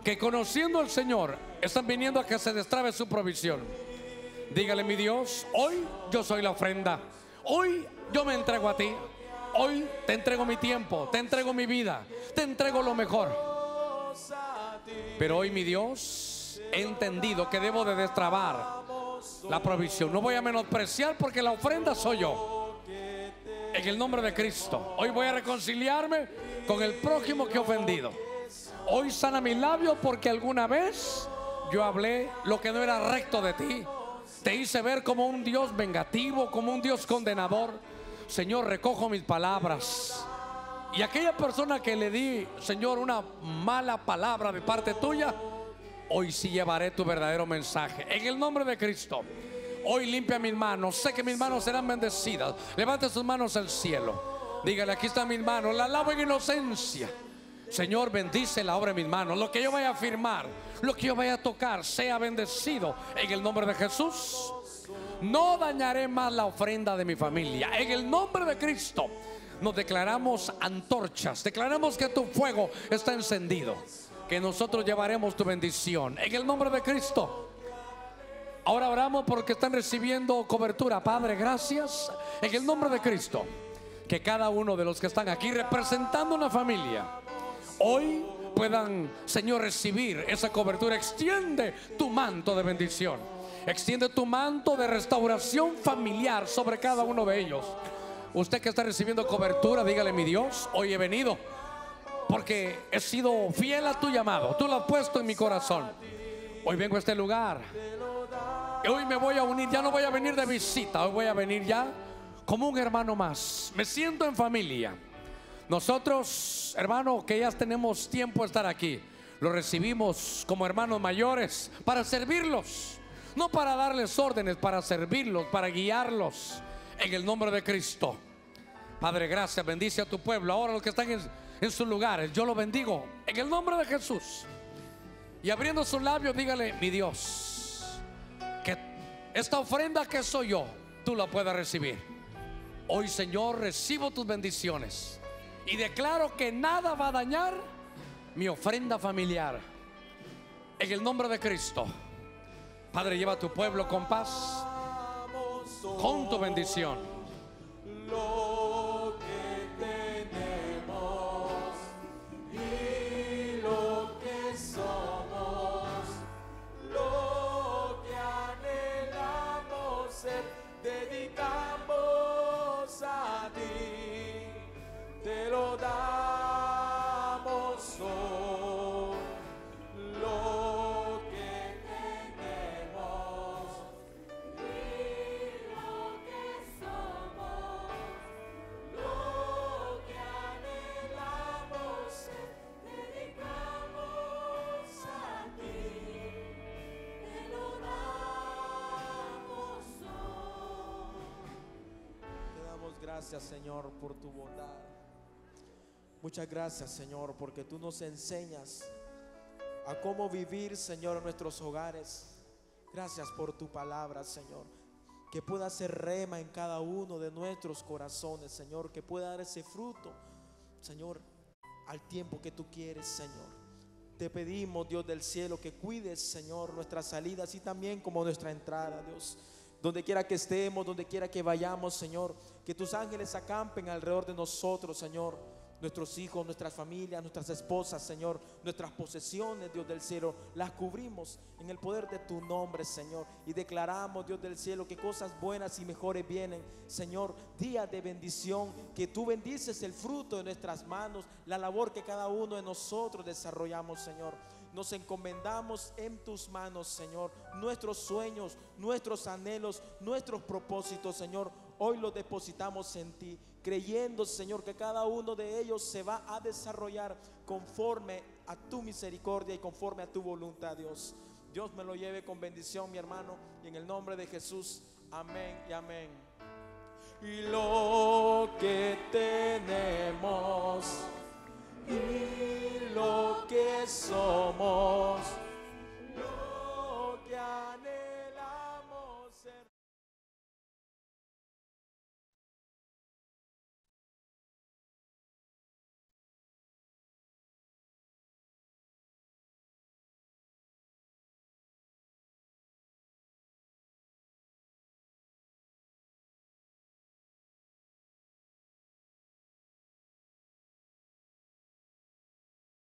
que conociendo al Señor están viniendo a que se destrabe su provisión. Dígale mi Dios, hoy yo soy la ofrenda. Hoy yo me entrego a ti. Hoy te entrego mi tiempo, te entrego mi vida, te entrego lo mejor. Pero hoy mi Dios, he entendido que debo de destrabar la provisión. No voy a menospreciar porque la ofrenda soy yo. En el nombre de Cristo. Hoy voy a reconciliarme con el prójimo que he ofendido. Hoy sana mi labio porque alguna vez yo hablé lo que no era recto de ti. Te hice ver como un Dios vengativo, como un Dios condenador. Señor, recojo mis palabras. Y aquella persona que le di, Señor, una mala palabra de parte tuya, hoy sí llevaré tu verdadero mensaje. En el nombre de Cristo. Hoy limpia mis manos. Sé que mis manos serán bendecidas. Levante sus manos al cielo. Dígale, aquí están mis manos. La lavo en inocencia. Señor, bendice la obra de mis manos. Lo que yo vaya a firmar, lo que yo vaya a tocar, sea bendecido en el nombre de Jesús no dañaré más la ofrenda de mi familia. En el nombre de Cristo nos declaramos antorchas, declaramos que tu fuego está encendido, que nosotros llevaremos tu bendición. En el nombre de Cristo. Ahora oramos porque están recibiendo cobertura. Padre, gracias. En el nombre de Cristo. Que cada uno de los que están aquí representando una familia, hoy puedan, Señor, recibir esa cobertura. Extiende tu manto de bendición. Extiende tu manto de restauración familiar sobre cada uno de ellos. Usted que está recibiendo cobertura, dígale, mi Dios, hoy he venido porque he sido fiel a tu llamado. Tú lo has puesto en mi corazón. Hoy vengo a este lugar. Hoy me voy a unir. Ya no voy a venir de visita. Hoy voy a venir ya como un hermano más. Me siento en familia. Nosotros, hermano, que ya tenemos tiempo de estar aquí, lo recibimos como hermanos mayores para servirlos no para darles órdenes, para servirlos, para guiarlos en el nombre de Cristo. Padre, gracias, bendice a tu pueblo. Ahora los que están en, sus lugares, yo los bendigo en el nombre de Jesús. Y abriendo sus labios, dígale, mi Dios, que esta ofrenda que soy yo, tú la puedas recibir. Hoy, Señor, recibo tus bendiciones y declaro que nada va a dañar mi ofrenda familiar. En el nombre de Cristo. Padre, lleva a tu pueblo con paz, con tu bendición. Lo que tenemos y lo que somos, lo que anhelamos ser, eh, dedicamos a ti, te lo damos hoy. gracias, Señor, por tu bondad. Muchas gracias, Señor, porque tú nos enseñas a cómo vivir, Señor, en nuestros hogares. Gracias por tu palabra, Señor. Que pueda ser rema en cada uno de nuestros corazones, Señor. Que pueda dar ese fruto, Señor, al tiempo que tú quieres, Señor. Te pedimos, Dios del cielo, que cuides, Señor, nuestras salidas y también como nuestra entrada, Dios donde quiera que estemos, donde quiera que vayamos, Señor. Que tus ángeles acampen alrededor de nosotros, Señor. Nuestros hijos, nuestras familias, nuestras esposas, Señor. Nuestras posesiones, Dios del cielo. Las cubrimos en el poder de tu nombre, Señor. Y declaramos, Dios del cielo, que cosas buenas y mejores vienen. Señor, día de bendición. Que tú bendices el fruto de nuestras manos. La labor que cada uno de nosotros desarrollamos, Señor nos encomendamos en tus manos, Señor. Nuestros sueños, nuestros anhelos, nuestros propósitos, Señor, hoy los depositamos en ti, creyendo, Señor, que cada uno de ellos se va a desarrollar conforme a tu misericordia y conforme a tu voluntad, Dios. Dios me lo lleve con bendición, mi hermano, y en el nombre de Jesús, amén y amén. Y lo que tenemos y lo que somos.